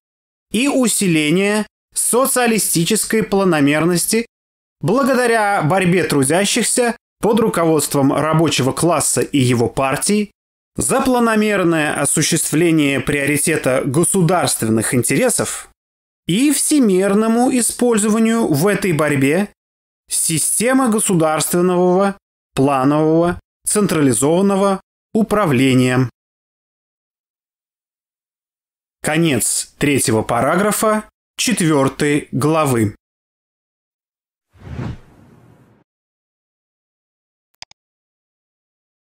и усиления социалистической планомерности благодаря борьбе трудящихся под руководством рабочего класса и его партии за планомерное осуществление приоритета государственных интересов и всемерному использованию в этой борьбе системы государственного, планового, централизованного управления. Конец третьего параграфа четвертой главы.